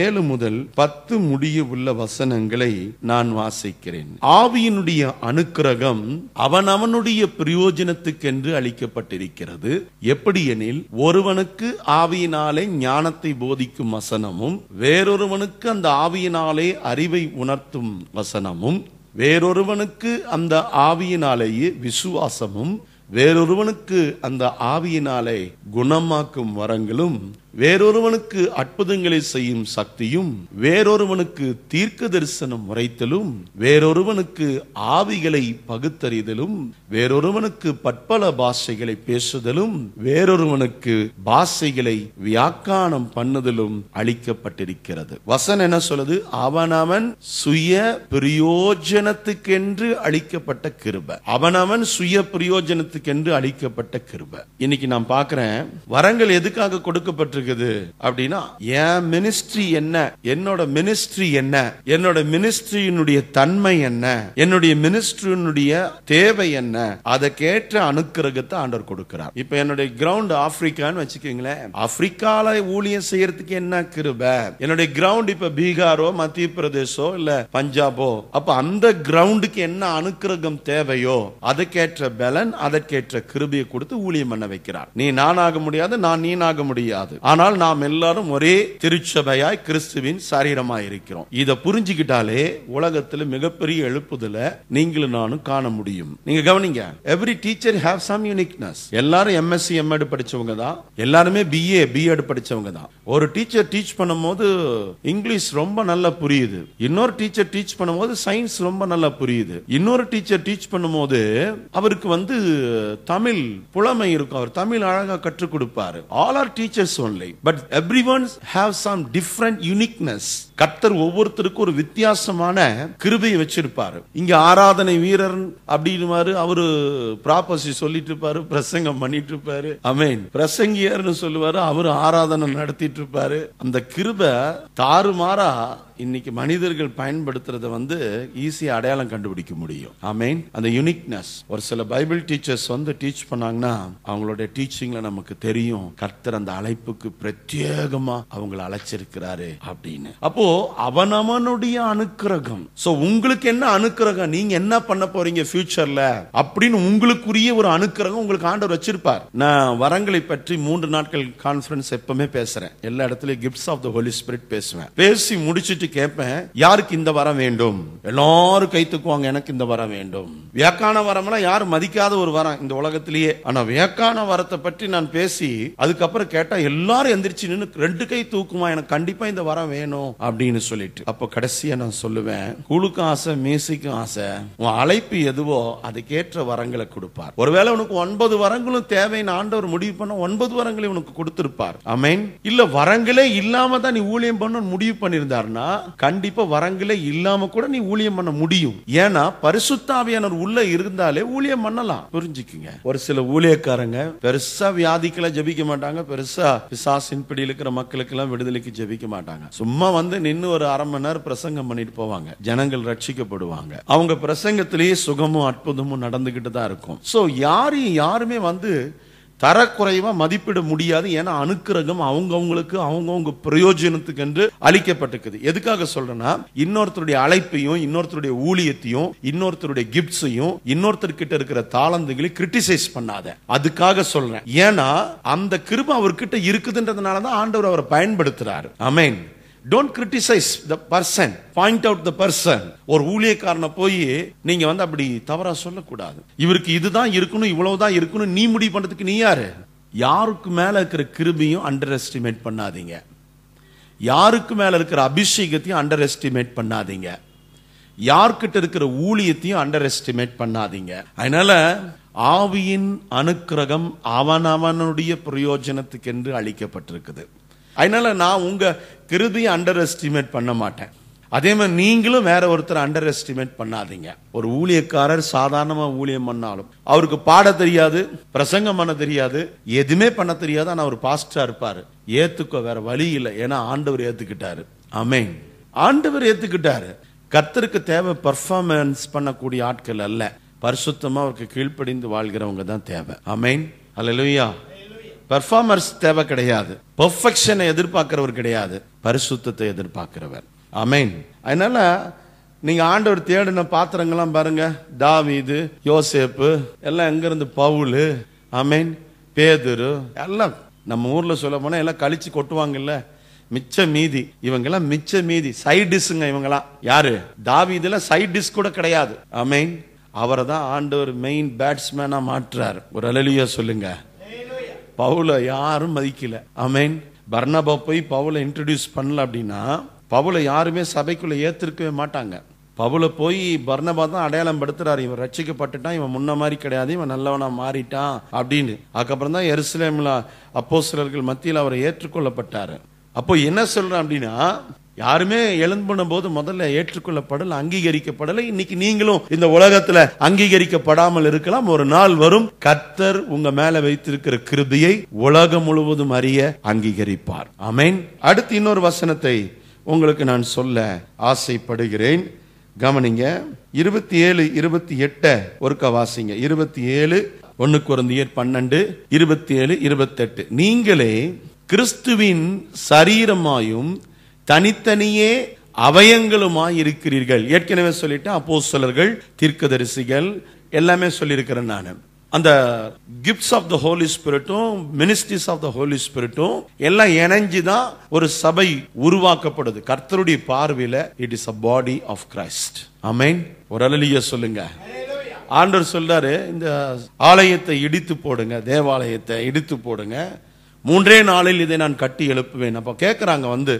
ஏழு முதல் பத்து முடிய உள்ள வசனங்களை நான் வாசிக்கிறேன் ஆவியினுடைய அனுக்கிரகம் அவன் அவனவனுடைய பிரயோஜனத்துக்கென்று அளிக்கப்பட்டிருக்கிறது எப்படி எனில் ஒருவனுக்கு ஆவியினாலே ஞானத்தை போதிக்கும் வசனமும் வேறொருவனுக்கு அந்த ஆவியினாலே அறிவை உணர்த்தும் வசனமும் வேறொருவனுக்கு அந்த ஆவியினாலேயே விசுவாசமும் வேறொருவனுக்கு அந்த ஆவியினாலே குணமாக்கும் வரங்களும் வேறொருவனுக்கு அற்புதங்களை செய்யும் சக்தியும் வேறொருவனுக்கு தீர்க்க தரிசனம் உரைத்தலும் வேறொருவனுக்கு ஆவிகளை பகுத்தறிதலும் வேறொருவனுக்கு பற்பல பாஷைகளை பேசுதலும் வேறொருவனுக்கு பாஷைகளை வியாக்கானம் பண்ணுதலும் அளிக்கப்பட்டிருக்கிறது வசன் என்ன சொல்லுது அவனவன் சுய பிரயோஜனத்துக்கென்று அளிக்கப்பட்ட கிருப அவனவன் சுய பிரயோஜனத்துக்கென்று அளிக்கப்பட்ட கிருப இன்னைக்கு நான் பாக்குறேன் வரங்கள் எதுக்காக கொடுக்கப்பட்டு இருக்குது அப்படின்னா என் மினிஸ்ட்ரி என்ன என்னோட மினிஸ்ட்ரி என்ன என்னோட மினிஸ்ட்ரியினுடைய தன்மை என்ன என்னுடைய மினிஸ்ட்ரியினுடைய தேவை என்ன அதற்கேற்ற அனுக்கிரகத்தை ஆண்டவர் கொடுக்கிறார் இப்ப என்னுடைய கிரவுண்ட் ஆப்பிரிக்கான்னு வச்சுக்கோங்களேன் ஆப்பிரிக்கால ஊழியம் செய்யறதுக்கு என்ன கிருப என்னுடைய கிரவுண்ட் இப்ப பீகாரோ மத்திய பிரதேசோ இல்ல பஞ்சாபோ அப்ப அந்த கிரவுண்டுக்கு என்ன அனுக்கிரகம் தேவையோ அதற்கேற்ற பலன் அதற்கேற்ற கிருபியை கொடுத்து ஊழியம் பண்ண வைக்கிறார் நீ நானாக முடியாது நான் நீனாக முடியாது ஆனால் நாம் எல்லாரும் ஒரே திருச்சபையாய் கிறிஸ்துவின் சரீரமாய் இருக்கிறோம் இதை புரிஞ்சுக்கிட்டாலே உலகத்துல மிகப்பெரிய எழுப்புதல நீங்களும் நானும் காண முடியும் நீங்க கவனிங்க every teacher have some uniqueness எல்லாரும் எம்எஸ்சி எம்எட் படிச்சவங்க தான் எல்லாருமே பிஏ பிஎட் படிச்சவங்க தான் ஒரு டீச்சர் டீச் பண்ணும்போது இங்கிலீஷ் ரொம்ப நல்லா புரியுது இன்னொரு டீச்சர் டீச் பண்ணும்போது சயின்ஸ் ரொம்ப நல்லா புரியுது இன்னொரு டீச்சர் டீச் பண்ணும்போது அவருக்கு வந்து தமிழ் புலமை இருக்கும் அவர் தமிழ் அழகா கற்றுக் கொடுப்பாரு ஆல் ஆர் டீச்சர்ஸ் ஒன்லி இல்லை but every one have some different uniqueness கர்த்தர் ஒவ்வொருத்தருக்கும் ஒரு வித்தியாசமான கிருபையை வச்சிருப்பாரு இங்க ஆராதனை வீரர் அப்படின்னு அவரு ப்ராபர்சி சொல்லிட்டு இருப்பாரு பிரசங்கம் பண்ணிட்டு இருப்பாரு அமேன் பிரசங்கியர்னு சொல்லுவாரு அவரு ஆராதனை நடத்திட்டு இருப்பாரு அந்த கிருப தாறுமாறா இன்னைக்கு மனிதர்கள் பயன்படுத்துறத வந்து ஈஸியாக அடையாளம் கண்டுபிடிக்க முடியும் ஐ மீன் அந்த யுனிக்னஸ் ஒரு சில பைபிள் டீச்சர்ஸ் வந்து டீச் பண்ணாங்கன்னா அவங்களுடைய டீச்சிங்ல நமக்கு தெரியும் கர்த்தர் அந்த அழைப்புக்கு பிரத்யேகமா அவங்களை அழைச்சிருக்கிறாரு அப்படின்னு அப்போ அவனவனுடைய அனுக்கிரகம் சோ உங்களுக்கு என்ன அனுக்கிரகம் நீங்க என்ன பண்ண போறீங்க ஃபியூச்சர்ல அப்படின்னு உங்களுக்குரிய ஒரு அனுக்கிரகம் உங்களுக்கு ஆண்டவர் வச்சிருப்பார் நான் வரங்களை பற்றி மூன்று நாட்கள் கான்பரன்ஸ் எப்பவுமே பேசுறேன் எல்லா இடத்துலயும் gifts of the Holy Spirit பேசுவேன் பேசி முடிச்சிட்டு கேட்பேன் யாருக்கு இந்த வரம் வேண்டும் எல்லாரும் கை தூக்குவாங்க எனக்கு இந்த வரம் வேண்டும் வியாக்கான எல்லாம் யாரும் மதிக்காத ஒரு வரம் இந்த உலகத்திலேயே ஆனா வியாக்கான வரத்தை பற்றி நான் பேசி அதுக்கப்புறம் கேட்டா எல்லாரும் எந்திரிச்சு நின்று ரெண்டு கை தூக்குமா எனக்கு கண்டிப்பா இந்த வரம் வேணும் அப்படின்னு சொல்லிட்டு அப்போ கடைசியா நான் சொல்லுவேன் குழுக்கும் ஆசை மீசைக்கும் ஆசை உன் அழைப்பு எதுவோ அதுக்கேற்ற வரங்களை கொடுப்பார் ஒருவேளை உனக்கு ஒன்பது வரங்களும் தேவைன்னு ஆண்டவர் முடிவு பண்ண ஒன்பது வரங்களை உனக்கு கொடுத்திருப்பார் அமேன் இல்ல வரங்களே இல்லாம தான் நீ ஊழியம் பண்ண முடிவு பண்ணியிருந்தாருன்னா கண்டிப்பா வரங்களே இல்லாம கூட நீ ஊழியம் பண்ண முடியும் ஏன்னா பரிசுத்தாவியானவர் உள்ள இருந்தாலே ஊழியம் பண்ணலாம் புரிஞ்சுக்குங்க ஒரு சில ஊழியக்காரங்க பெருசா வியாதிக்கெல்லாம் ஜபிக்க மாட்டாங்க பெருசா விசாசின் பிடியில் இருக்கிற மக்களுக்கு எல்லாம் விடுதலைக்கு ஜபிக்க மாட்டாங்க சும்மா வந்து நின்று ஒரு அரை மணி நேரம் பிரசங்கம் பண்ணிட்டு போவாங்க ஜனங்கள் ரட்சிக்கப்படுவாங்க அவங்க பிரசங்கத்திலேயே சுகமும் அற்புதமும் நடந்துகிட்டு தான் இருக்கும் சோ யாரையும் யாருமே வந்து தரக்குறைவாக மதிப்பிட முடியாது ஏன்னா அணுக்கிறகம் அவங்கவுங்களுக்கு அவங்கவுங்க பிரயோஜனத்துக்கு என்று அளிக்கப்பட்டிருக்குது எதுக்காக சொல்றேன்னா இன்னொருத்தருடைய அழைப்பையும் இன்னொருத்தருடைய ஊழியத்தையும் இன்னொருத்தருடைய கிஃப்ட்ஸையும் இன்னொருத்தர்கிட்ட இருக்கிற தாளந்துகளை கிரிட்டிசைஸ் பண்ணாத அதுக்காக சொல்றேன் ஏன்னா அந்த கிருபம் அவர்கிட்ட இருக்குதுன்றதுனால தான் ஆண்டவர் அவரை பயன்படுத்துறாரு amen don't criticise the person point out the person ஒரு ஊழியக்காரனை போய் நீங்க வந்து அப்படி தவறா சொல்லக்கூடாது இவருக்கு இதுதான் இருக்கணும் இவ்வளவுதான் இருக்கணும் நீ முடிவு பண்றதுக்கு நீ யாரு யாருக்கு மேல இருக்கிற கிருபியும் அண்டர் எஸ்டிமேட் பண்ணாதீங்க யாருக்கு மேல இருக்கிற அபிஷேகத்தையும் அண்டர் எஸ்டிமேட் பண்ணாதீங்க யார்கிட்ட இருக்கிற ஊழியத்தையும் அண்டர் எஸ்டிமேட் பண்ணாதீங்க அதனால ஆவியின் அனுக்கிரகம் அவனவனுடைய பிரயோஜனத்துக்கென்று அளிக்கப்பட்டிருக்குது அதனால் நான் உங்கள் கிருதியை அண்டர் எஸ்டிமேட் பண்ண மாட்டேன் அதே மாதிரி நீங்களும் வேற ஒருத்தர் அண்டர் எஸ்டிமேட் பண்ணாதீங்க ஒரு ஊழியக்காரர் சாதாரணமாக ஊழியம் பண்ணாலும் அவருக்கு பாட தெரியாது பிரசங்கம் பண்ண தெரியாது எதுவுமே பண்ண தெரியாது ஆனால் அவர் பாஸ்டா இருப்பார் ஏத்துக்க வேற வழி இல்லை ஏன்னா ஆண்டவர் ஏத்துக்கிட்டாரு அமே ஆண்டவர் ஏத்துக்கிட்டாரு கத்தருக்கு தேவை பர்ஃபார்மன்ஸ் பண்ணக்கூடிய ஆட்கள் அல்ல பரிசுத்தமா அவருக்கு கீழ்ப்படிந்து வாழ்கிறவங்க தான் தேவை அமேன் அல்ல பெர்ஃபார்மர்ஸ் தேவை கிடையாது பர்ஃபெக்ஷனை எதிர்பார்க்கிறவர் கிடையாது பரிசுத்தத்தை எதிர்பார்க்கிறவர் அமேன் அதனால நீங்க ஆண்டவர் தேடின பாத்திரங்கள்லாம் பாருங்க தாவிது யோசேப்பு எல்லாம் எங்க இருந்து பவுலு அமேன் பேதுரு எல்லாம் நம்ம ஊர்ல சொல்ல போனா எல்லாம் கழிச்சு கொட்டுவாங்கல்ல மிச்ச மீதி இவங்கெல்லாம் மிச்ச மீதி சைடிஸ்ங்க இவங்கெல்லாம் யாரு தாவீதுல சைடிஸ் கூட கிடையாது அமேன் அவரை தான் ஆண்டவர் மெயின் பேட்ஸ்மேனா மாற்றுறார் ஒரு அலலியா சொல்லுங்க பவுலை யாரும் மதிக்கல அமேன் பர்ணபா போய் பவுலை இன்ட்ரடியூஸ் பண்ணல அப்படின்னா பவுலை யாருமே சபைக்குள்ளே ஏற்றிருக்கவே மாட்டாங்க பவுலை போய் பர்ணபா தான் அடையாளம் படுத்துறாரு இவன் ரட்சிக்கப்பட்டுட்டான் இவன் முன்ன மாதிரி கிடையாது இவன் நல்லவனா மாறிட்டான் அப்படின்னு அதுக்கப்புறம் தான் எருசலேம்ல அப்போ சிலர்கள் மத்தியில் அவர் ஏற்றுக்கொள்ளப்பட்டாரு அப்போ என்ன சொல்றேன் அப்படின்னா யாருமே எழும்புன போது முதல்ல ஏற்றுக்கொள்ளப்படலை அங்கீகரிக்கப்படலை இன்னைக்கு நீங்களும் இந்த உலகத்துல அங்கீகரிக்கப்படாமல் இருக்கலாம் ஒரு நாள் வரும் கத்தர் உங்க மேல வைத்திருக்கிற கிருபியை உலகம் முழுவதும் அறிய அங்கீகரிப்பார் அமேன் அடுத்து இன்னொரு வசனத்தை உங்களுக்கு நான் சொல்ல ஆசைப்படுகிறேன் கவனிங்க இருபத்தி ஏழு இருபத்தி எட்ட ஒருக்க வாசிங்க இருபத்தி ஏழு ஒன்னு குழந்தையர் பன்னெண்டு இருபத்தி ஏழு இருபத்தெட்டு நீங்களே கிறிஸ்துவின் சரீரமாயும் தனித்தனியே அவயங்களுமாய் இருக்கிறீர்கள் ஏற்கனவே சொல்லிட்டு அப்போ சிலர்கள் தீர்க்கதரிசிகள் எல்லாமே சொல்லியிருக்கிறேன் நான் அந்த கிஃப்ட்ஸ் ஆஃப் த ஹோலி ஸ்பிரிட்டும் மினிஸ்ட்ரிஸ் ஆஃப் த ஹோலி ஸ்பிரிட்டும் எல்லாம் இணைஞ்சு தான் ஒரு சபை உருவாக்கப்படுது கர்த்தருடைய பார்வையில் it is a body of Christ amen ஒரு அலலிய சொல்லுங்க ஆண்டவர் சொல்றாரு இந்த ஆலயத்தை இடித்து போடுங்க தேவாலயத்தை இடித்து போடுங்க மூன்றே நாளில் இதை நான் கட்டி எழுப்புவேன் அப்ப கேட்குறாங்க வந்து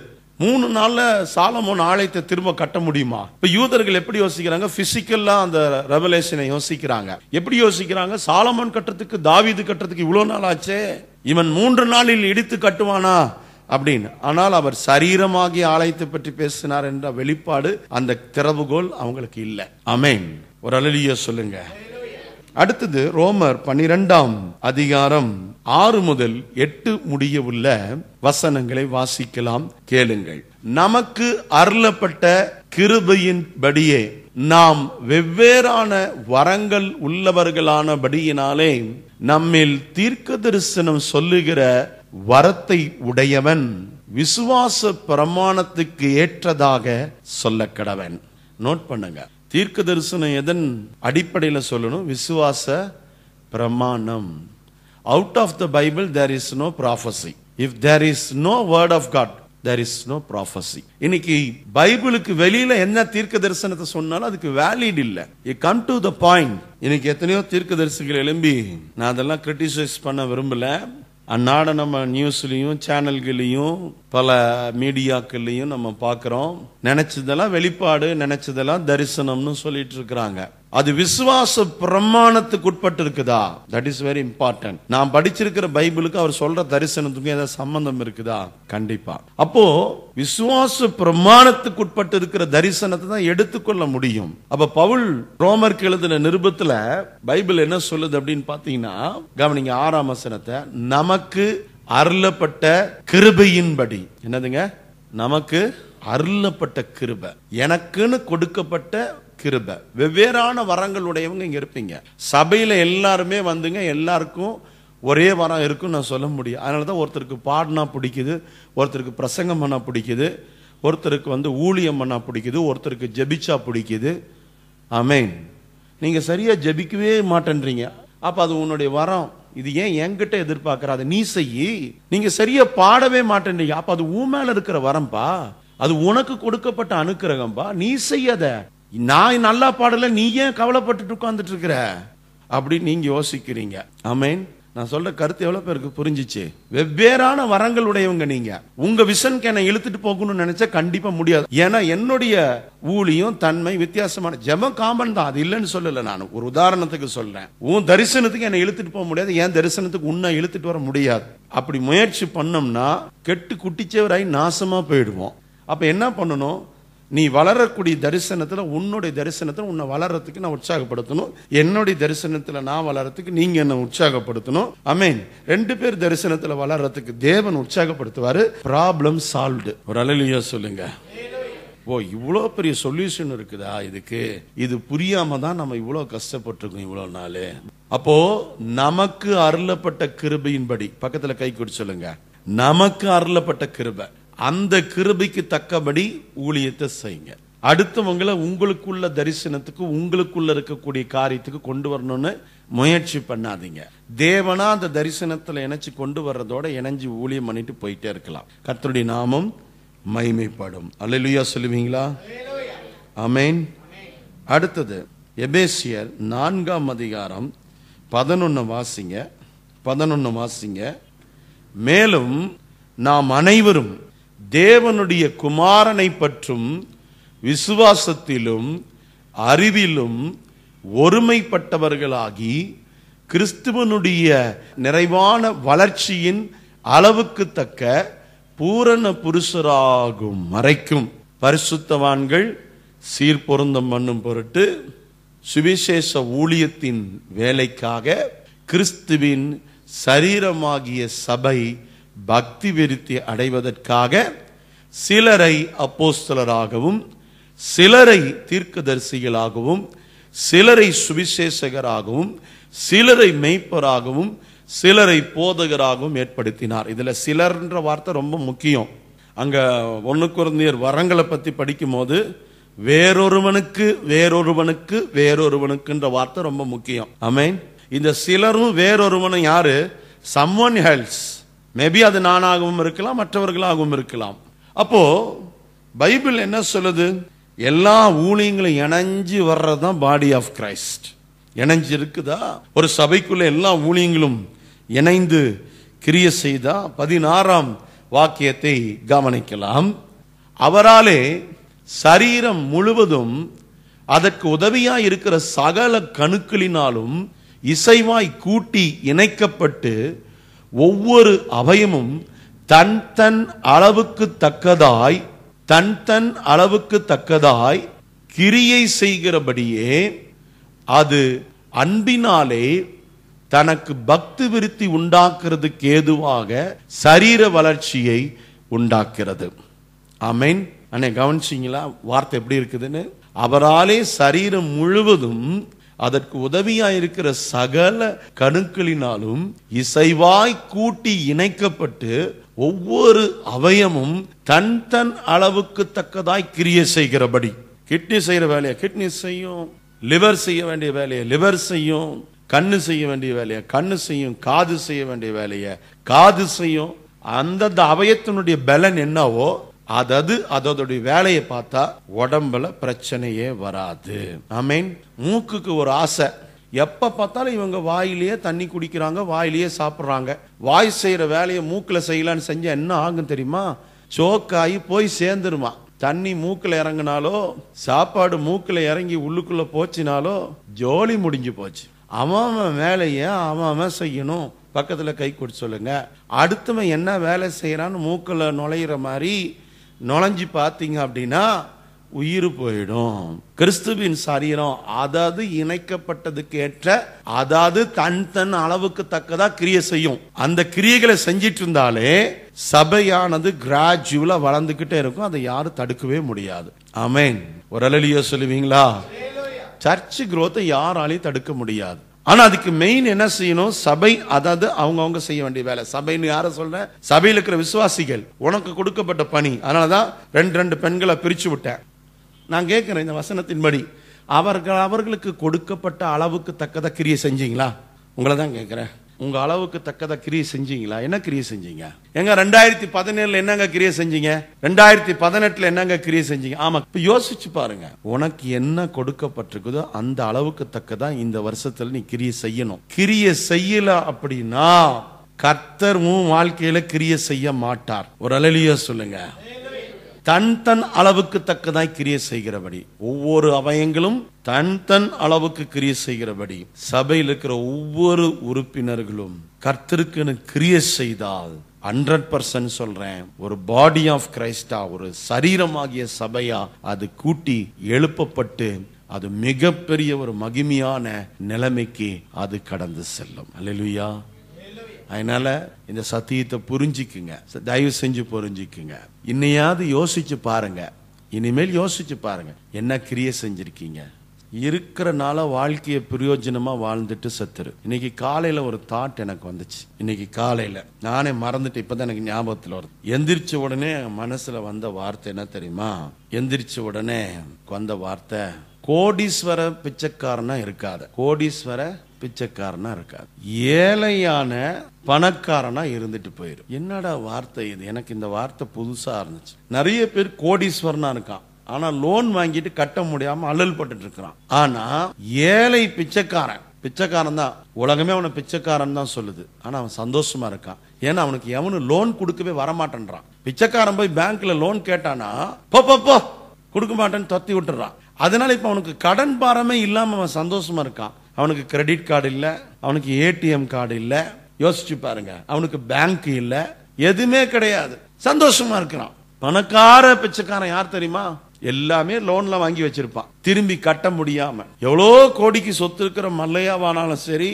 மூணு நாளில் சாலமோன் ஆலயத்தை திரும்ப கட்ட முடியுமா இப்போ யூதர்கள் எப்படி யோசிக்கிறாங்க பிசிக்கலாக அந்த ரெவலேஷனை யோசிக்கிறாங்க எப்படி யோசிக்கிறாங்க சாலமோன் கட்டுறதுக்கு தாவிது கட்டுறதுக்கு இவ்வளோ நாள் ஆச்சே இவன் மூன்று நாளில் இடித்து கட்டுவானா அப்படின்னு ஆனால் அவர் சரீரமாகிய ஆலயத்தை பற்றி பேசினார் என்ற வெளிப்பாடு அந்த திறவுகோல் அவங்களுக்கு இல்லை அமேன் ஒரு அழலிய சொல்லுங்க அடுத்தது ரோமர் பனிரெண்டாம் அதிகாரம் ஆறு முதல் எட்டு முடிய உள்ள வசனங்களை வாசிக்கலாம் கேளுங்கள் நமக்கு அருளப்பட்ட கிருபையின்படியே நாம் வெவ்வேறான வரங்கள் உள்ளவர்களானபடியினாலே நம்மில் தீர்க்க தரிசனம் சொல்லுகிற வரத்தை உடையவன் விசுவாச பிரமாணத்துக்கு ஏற்றதாக சொல்ல கடவன் நோட் பண்ணுங்க தீர்க்க தரிசனம் எதன் அடிப்படையில் சொல்லணும் விசுவாச பிரமாணம் out of the Bible there is no prophecy if there is no word of God there is no prophecy இன்னைக்கு பைபிளுக்கு வெளியில என்ன தீர்க்க தரிசனத்தை சொன்னாலும் அதுக்கு வேலிட் இல்லை I come to the point இன்னைக்கு எத்தனையோ தீர்க்க தரிசிகள் எழும்பி நான் அதெல்லாம் கிரிட்டிசைஸ் பண்ண விரும்பல அந்நாட நம்ம நியூஸ்லயும் சேனல்களையும் பல மீடியாக்கள்லையும் நம்ம பார்க்குறோம் நினைச்சதெல்லாம் வெளிப்பாடு நினைச்சதெல்லாம் தரிசனம்னு சொல்லிட்டு இருக்கிறாங்க அது விசுவாச பிரமாணத்துக்கு உட்பட்டு இருக்குதா தட் இஸ் வெரி இம்பார்ட்டன்ட் நான் படிச்சிருக்கிற பைபிளுக்கு அவர் சொல்ற தரிசனத்துக்கும் ஏதாவது சம்பந்தம் இருக்குதா கண்டிப்பா அப்போ விசுவாச பிரமாணத்துக்கு உட்பட்டு இருக்கிற தரிசனத்தை தான் எடுத்துக்கொள்ள முடியும் அப்ப பவுல் ரோமர் எழுதின நிருபத்துல பைபிள் என்ன சொல்லுது அப்படின்னு பாத்தீங்கன்னா கவனிங்க ஆறாம் வசனத்தை நமக்கு அருளப்பட்ட கிருபையின்படி என்னதுங்க நமக்கு அருளப்பட்ட கிருப எனக்குன்னு கொடுக்கப்பட்ட கிருபை வெவ்வேறான வரங்கள் உடையவங்க இங்கே இருப்பீங்க சபையில் எல்லாருமே வந்துங்க எல்லாருக்கும் ஒரே வரம் இருக்குன்னு நான் சொல்ல முடியும் அதனால தான் ஒருத்தருக்கு பாடினா பிடிக்குது ஒருத்தருக்கு பிரசங்கம் பண்ணால் பிடிக்குது ஒருத்தருக்கு வந்து ஊழியம் பண்ணால் பிடிக்குது ஒருத்தருக்கு ஜபிச்சா பிடிக்குது அமேன் நீங்கள் சரியாக ஜபிக்கவே மாட்டேன்றீங்க அப்போ அது உன்னுடைய வரம் இது ஏன் என்கிட்ட எதிர்பார்க்கிற அதை நீ செய்ய நீங்க சரியா பாடவே மாட்டேன்றீங்க அப்ப அது உன் மேல இருக்கிற வரம்பா அது உனக்கு கொடுக்கப்பட்ட அனுக்கிரகம்பா நீ செய்யாத நான் நல்லா பாடல நீ ஏன் கவலைப்பட்டுட்டு உட்கார்ந்துட்டு இருக்கிற அப்படின்னு நீங்க யோசிக்கிறீங்க அமேன் நான் சொல்ற கருத்து எவ்வளவு பேருக்கு புரிஞ்சிச்சு வெவ்வேறான வரங்கள் உடையவங்க நீங்க உங்க விஷன் என்ன இழுத்துட்டு போகணும்னு நினைச்சா கண்டிப்பா முடியாது ஏன்னா என்னுடைய ஊழியும் தன்மை வித்தியாசமான ஜெபம் காமன் தான் அது இல்லைன்னு சொல்லல நான் ஒரு உதாரணத்துக்கு சொல்றேன் உன் தரிசனத்துக்கு என்னை இழுத்துட்டு போக முடியாது என் தரிசனத்துக்கு உன்னை இழுத்துட்டு வர முடியாது அப்படி முயற்சி பண்ணோம்னா கெட்டு குட்டிச்சவராய் நாசமா போயிடுவோம் அப்ப என்ன பண்ணணும் நீ வளரக்கூடிய தரிசனத்தில் உன்னுடைய தரிசனத்தில் உன்னை வளர்றதுக்கு நான் உற்சாகப்படுத்தணும் என்னுடைய தரிசனத்தில் நான் வளர்றதுக்கு நீங்கள் என்னை உற்சாகப்படுத்தணும் அமேன் ரெண்டு பேர் தரிசனத்தில் வளர்றதுக்கு தேவன் உற்சாகப்படுத்துவார் ப்ராப்ளம் சால்வ்டு ஒரு அலையிலேயே சொல்லுங்க ஓ இவ்வளோ பெரிய சொல்யூஷன் இருக்குதா இதுக்கு இது புரியாம தான் நம்ம இவ்வளோ கஷ்டப்பட்டிருக்கோம் இவ்வளோ நாள் அப்போ நமக்கு அருளப்பட்ட கிருபையின்படி பக்கத்தில் கை குடி சொல்லுங்க நமக்கு அருளப்பட்ட கிருபை அந்த கிருபைக்கு தக்கபடி ஊழியத்தை செய்யுங்க அடுத்தவங்களை உங்களுக்குள்ள தரிசனத்துக்கு உங்களுக்குள்ள இருக்கக்கூடிய காரியத்துக்கு கொண்டு வரணும்னு முயற்சி பண்ணாதீங்க தேவனா அந்த தரிசனத்தில் இணைச்சு கொண்டு வர்றதோட இணைஞ்சு ஊழியம் பண்ணிட்டு போயிட்டே இருக்கலாம் கத்தருடைய நாமம் மைமைப்படும் அல்லா சொல்லுவீங்களா அமேன் அடுத்தது எபேசியர் நான்காம் அதிகாரம் பதினொன்று வாசிங்க பதினொன்று வாசிங்க மேலும் நாம் அனைவரும் தேவனுடைய குமாரனை பற்றும் விசுவாசத்திலும் அறிவிலும் ஒருமைப்பட்டவர்களாகி கிறிஸ்துவனுடைய நிறைவான வளர்ச்சியின் அளவுக்கு தக்க பூரண புருஷராகும் மறைக்கும் பரிசுத்தவான்கள் சீர்பொருந்தம் பண்ணும் பொருட்டு சுவிசேஷ ஊழியத்தின் வேலைக்காக கிறிஸ்துவின் சரீரமாகிய சபை பக்தி விருத்தி அடைவதற்காக சிலரை அப்போஸ்தலராகவும் சிலரை தீர்க்கதரிசிகளாகவும் சிலரை சுவிசேஷகராகவும் சிலரை மெய்ப்பராகவும் சிலரை போதகராகவும் ஏற்படுத்தினார் இதில் சிலர்ன்ற வார்த்தை ரொம்ப முக்கியம் அங்கே ஒன்று குழந்தையர் வரங்களை பற்றி படிக்கும்போது வேறொருவனுக்கு வேறொருவனுக்கு வேறொருவனுக்குன்ற வார்த்தை ரொம்ப முக்கியம் ஐ இந்த சிலரும் வேறொருவனும் யாரு சம்வன் ஹெல்ஸ் மேபி அது நானாகவும் இருக்கலாம் மற்றவர்களாகவும் இருக்கலாம் அப்போ பைபிள் என்ன சொல்லுது எல்லா ஊழியங்களும் இணைஞ்சு வர்றது தான் பாடி ஆஃப் கிரைஸ்ட் இணைஞ்சு இருக்குதா ஒரு சபைக்குள்ள எல்லா ஊழியங்களும் இணைந்து கிரிய செய்தா பதினாறாம் வாக்கியத்தை கவனிக்கலாம் அவராலே சரீரம் முழுவதும் அதற்கு உதவியா இருக்கிற சகல கணுக்களினாலும் இசைவாய் கூட்டி இணைக்கப்பட்டு ஒவ்வொரு அவையமும் தன் தன் அளவுக்கு தக்கதாய் தன் தன் அளவுக்கு தக்கதாய் கிரியை செய்கிறபடியே அது அன்பினாலே தனக்கு பக்தி விருத்தி உண்டாக்குறதுக்கு ஏதுவாக சரீர வளர்ச்சியை உண்டாக்குறது அமைன் அண்ணே கவனிச்சிங்களா வார்த்தை எப்படி இருக்குதுன்னு அவராலே சரீரம் முழுவதும் அதற்கு உதவியாய் இருக்கிற சகல கணுக்களினாலும் இசைவாய் கூட்டி இணைக்கப்பட்டு ஒவ்வொரு அவயமும் தன் தன் அளவுக்கு தக்கதாய் கிரிய செய்கிறபடி கிட்னி செய்யற வேலையை கிட்னி செய்யும் லிவர் செய்ய வேண்டிய வேலையை லிவர் செய்யும் கண்ணு செய்ய வேண்டிய வேலையை கண்ணு செய்யும் காது செய்ய வேண்டிய வேலையை காது செய்யும் அந்தந்த அவயத்தினுடைய பலன் என்னவோ அதது அதோடைய வேலையை பார்த்தா உடம்புல பிரச்சனையே வராது ஆமீன் மூக்குக்கு ஒரு ஆசை எப்போ பார்த்தாலும் இவங்க வாயிலேயே தண்ணி குடிக்கிறாங்க வாயிலேயே சாப்பிட்றாங்க வாய் செய்கிற வேலையை மூக்கில் செய்யலான்னு செஞ்சால் என்ன ஆகும் தெரியுமா சோக்காயி போய் சேர்ந்துருமா தண்ணி மூக்கில் இறங்கினாலோ சாப்பாடு மூக்கில் இறங்கி உள்ளுக்குள்ளே போச்சுனாலோ ஜோலி முடிஞ்சு போச்சு அவன் வேலையை அவன் செய்யணும் பக்கத்தில் கை கொடுத்து சொல்லுங்க அடுத்தவன் என்ன வேலை செய்கிறான்னு மூக்கில் நுழையிற மாதிரி நுழைஞ்சு பார்த்தீங்க அப்படின்னா உயிர் போயிடும் கிறிஸ்துவின் சரீரம் அதாவது இணைக்கப்பட்டதுக்கு ஏற்ற அதாவது தன் தன் அளவுக்கு தக்கதா கிரியை செய்யும் அந்த கிரியைகளை செஞ்சிட்டு இருந்தாலே சபையானது கிராஜுவலா வளர்ந்துகிட்டே இருக்கும் அதை யாரும் தடுக்கவே முடியாது அமேன் ஒரு அலலியோ சொல்லுவீங்களா சர்ச் குரோத்தை யாராலையும் தடுக்க முடியாது ஆனால் அதுக்கு மெயின் என்ன செய்யணும் சபை அதாவது அவங்கவுங்க செய்ய வேண்டிய வேலை சபைன்னு யாரை சொல்ற சபையில் இருக்கிற விசுவாசிகள் உனக்கு கொடுக்கப்பட்ட பணி அதனாலதான் தான் ரெண்டு ரெண்டு பெண்களை பிரித்து விட்டேன் நான் கேட்குறேன் இந்த வசனத்தின்படி அவர்கள் அவர்களுக்கு கொடுக்கப்பட்ட அளவுக்கு தக்கதை கிரியை செஞ்சீங்களா உங்களை தான் கேட்குறேன் உங்கள் அளவுக்கு தக்கதாக கிரியை செஞ்சீங்களா என்ன கிரியை செஞ்சீங்க எங்க ரெண்டாயிரத்தி பதினேழுல என்னங்க கிரியை செஞ்சீங்க ரெண்டாயிரத்தி பதினெட்டுல என்னங்க கிரியை செஞ்சீங்க ஆமா இப்போ யோசிச்சு பாருங்க உனக்கு என்ன கொடுக்கப்பட்டிருக்குதோ அந்த அளவுக்கு தக்கதான் இந்த வருஷத்துல நீ கிரியை செய்யணும் கிரியை செய்யல அப்படின்னா கர்த்தர் உன் வாழ்க்கையில கிரியை செய்ய மாட்டார் ஒரு அலலியா சொல்லுங்க தன் தன் அளவுக்கு தக்கதாய் கிரிய செய்கிறபடி ஒவ்வொரு அவயங்களும் தன் தன் அளவுக்கு கிரிய செய்கிறபடி சபையில் இருக்கிற ஒவ்வொரு உறுப்பினர்களும் கர்த்தருக்குன்னு கிரிய செய்தால் ஹண்ட்ரட் பர்சன்ட் சொல்றேன் ஒரு பாடி ஆஃப் கிரைஸ்டா ஒரு சரீரமாகிய சபையா அது கூட்டி எழுப்பப்பட்டு அது மிகப்பெரிய ஒரு மகிமையான நிலைமைக்கு அது கடந்து செல்லும் அல்லா அதனால் இந்த சத்தியத்தை புரிஞ்சிக்குங்க தயவு செஞ்சு புரிஞ்சிக்குங்க இன்னையாவது யோசிச்சு பாருங்க இனிமேல் யோசிச்சு பாருங்க என்ன கிரியை செஞ்சிருக்கீங்க இருக்கிறனால வாழ்க்கையை பிரயோஜனமாக வாழ்ந்துட்டு செத்துரு இன்னைக்கு காலையில் ஒரு தாட் எனக்கு வந்துச்சு இன்னைக்கு காலையில் நானே மறந்துட்டு இப்பதான் எனக்கு ஞாபகத்தில் வருது எந்திரிச்ச உடனே மனசில் வந்த வார்த்தை என்ன தெரியுமா எந்திரிச்ச உடனே வந்த வார்த்தை கோடீஸ்வர பிச்சைக்காரனா இருக்காத கோடீஸ்வர பிச்சைக்காரனாக இருக்காது ஏழையான பணக்காரனாக இருந்துட்டு போயிடும் என்னடா வார்த்தை இது எனக்கு இந்த வார்த்தை புதுசாக இருந்துச்சு நிறைய பேர் கோடீஸ்வரனாக இருக்கான் ஆனால் லோன் வாங்கிட்டு கட்ட முடியாமல் அழல் பட்டு இருக்கிறான் ஆனால் ஏழை பிச்சைக்காரன் பிச்சைக்காரன் தான் உலகமே அவனை பிச்சைக்காரன் தான் சொல்லுது ஆனால் அவன் சந்தோஷமா இருக்கான் ஏன்னா அவனுக்கு எவனு லோன் கொடுக்கவே வரமாட்டேன்றான் பிச்சைக்காரன் போய் பேங்க்ல லோன் கேட்டானா போ கொடுக்க மாட்டேன்னு தத்தி விட்டுறான் அதனால இப்ப அவனுக்கு கடன் பாரமே இல்லாம அவன் சந்தோஷமா இருக்கான் அவனுக்கு கிரெடிட் கார்டு இல்லை அவனுக்கு ஏடிஎம் கார்டு இல்லை யோசிச்சு பாருங்க அவனுக்கு பேங்க் இல்லை எதுவுமே கிடையாது சந்தோஷமா இருக்கிறான் பணக்கார பிச்சைக்காரன் யார் தெரியுமா எல்லாமே லோன்ல வாங்கி வச்சிருப்பான் திரும்பி கட்ட முடியாம எவ்வளோ கோடிக்கு சொத்து இருக்கிற மல்லையாவானாலும் சரி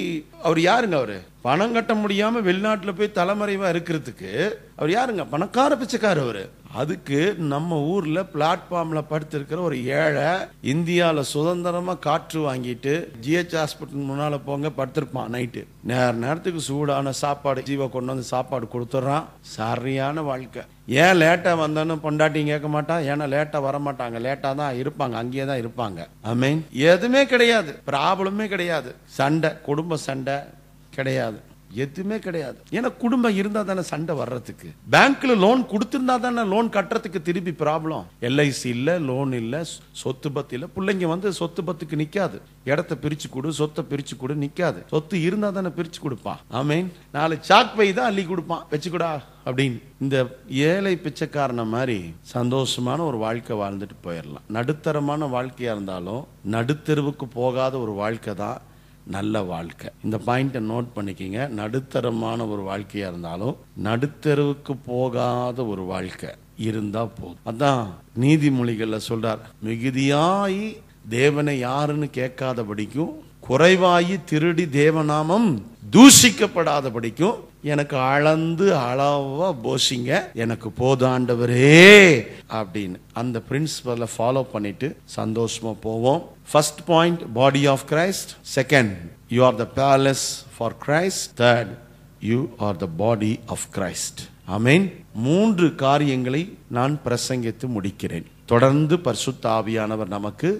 அவர் யாருங்க அவரு பணம் கட்ட முடியாம வெளிநாட்டுல போய் தலைமறைவா இருக்கிறதுக்கு அவர் யாருங்க பணக்கார பிச்சைக்காரர் அவரு அதுக்கு நம்ம ஊர்ல பிளாட்ஃபார்ம்ல படுத்திருக்கிற ஒரு ஏழை இந்தியால சுதந்திரமா காற்று வாங்கிட்டு ஜிஹெச் ஹாஸ்பிட்டல் முன்னால போங்க படுத்திருப்பான் நைட்டு நேர நேரத்துக்கு சூடான சாப்பாடு ஜீவா கொண்டு வந்து சாப்பாடு கொடுத்துட்றான் சரியான வாழ்க்கை ஏன் லேட்டா வந்தோன்னு பொண்டாட்டியும் கேட்க மாட்டான் ஏன்னா லேட்டா வரமாட்டாங்க லேட்டா தான் இருப்பாங்க அங்கேயே தான் இருப்பாங்க இருப்பாங்க ஐ எதுவுமே கிடையாது ப்ராப்ளமே கிடையாது சண்டை குடும்ப சண்டை கிடையாது எதுவுமே கிடையாது ஏன்னா குடும்பம் இருந்தா தானே சண்டை வர்றதுக்கு பேங்க்ல லோன் கொடுத்திருந்தா தானே லோன் கட்டுறதுக்கு திருப்பி ப்ராப்ளம் எல்ஐசி இல்ல லோன் இல்ல சொத்து பத்து இல்ல பிள்ளைங்க வந்து சொத்து பத்துக்கு நிக்காது இடத்த பிரிச்சு கொடு சொத்தை பிரிச்சு கொடு நிக்காது சொத்து இருந்தா தானே பிரிச்சு ஐ ஆமீன் நாலு சாக் பை தான் அள்ளி கொடுப்பான் வச்சுக்கூடா அப்படின்னு இந்த ஏழை பிச்சைக்காரன மாதிரி சந்தோஷமான ஒரு வாழ்க்கை வாழ்ந்துட்டு போயிடலாம் நடுத்தரமான வாழ்க்கையா இருந்தாலும் நடுத்தெருவுக்கு போகாத ஒரு வாழ்க்கை தான் நல்ல வாழ்க்கை இந்த பாயிண்ட்டை நோட் பண்ணிக்கிங்க நடுத்தரமான ஒரு வாழ்க்கையாக இருந்தாலும் நடுத்தருவுக்கு போகாத ஒரு வாழ்க்கை இருந்தால் போதும் அதான் நீதிமொழிகளில் சொல்கிறார் மிகுதியாய் தேவனை யாருன்னு கேட்காத படிக்கும் குறைவாயி திருடி தேவநாமம் தூஷிக்கப்படாத படிக்கும் எனக்கு அளந்து அளவாக போஷிங்க எனக்கு போதாண்டவரே அப்படின்னு அந்த பிரின்சிபலை ஃபாலோ பண்ணிட்டு சந்தோஷமாக போவோம் first point body of Christ second you are the palace for Christ third you are the body of Christ அமீன் மூன்று காரியங்களை நான் பிரசங்கித்து முடிக்கிறேன் தொடர்ந்து பரிசுத்த ஆவியானவர் நமக்கு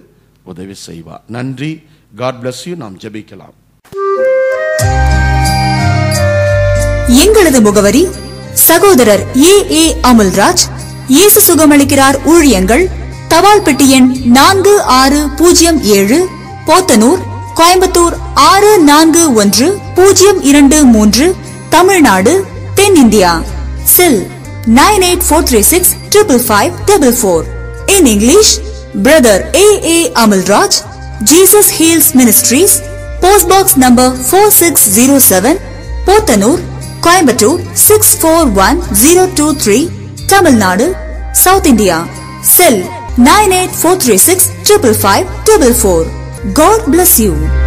உதவி செய்வார் நன்றி காட் பிளஸ் யூ நாம் ஜபிக்கலாம் எங்களது முகவரி சகோதரர் ஏ ஏ அமுல்ராஜ் இயேசு சுகமளிக்கிறார் ஊழியங்கள் தபால் பெட்டி எண் நான்கு ஆறு பூஜ்ஜியம் ஏழு போத்தனூர் கோயம்புத்தூர் ஆறு நான்கு ஒன்று பூஜ்ஜியம் இரண்டு மூன்று தமிழ்நாடு தென்னிந்தியா cell nine eight four three six triple five double four in English brother A A Amalraj Jesus heals ministries post box number four six zero seven Podanur Coimbatore 641023 Tamil Nadu South India Cell 98436 555 God bless you.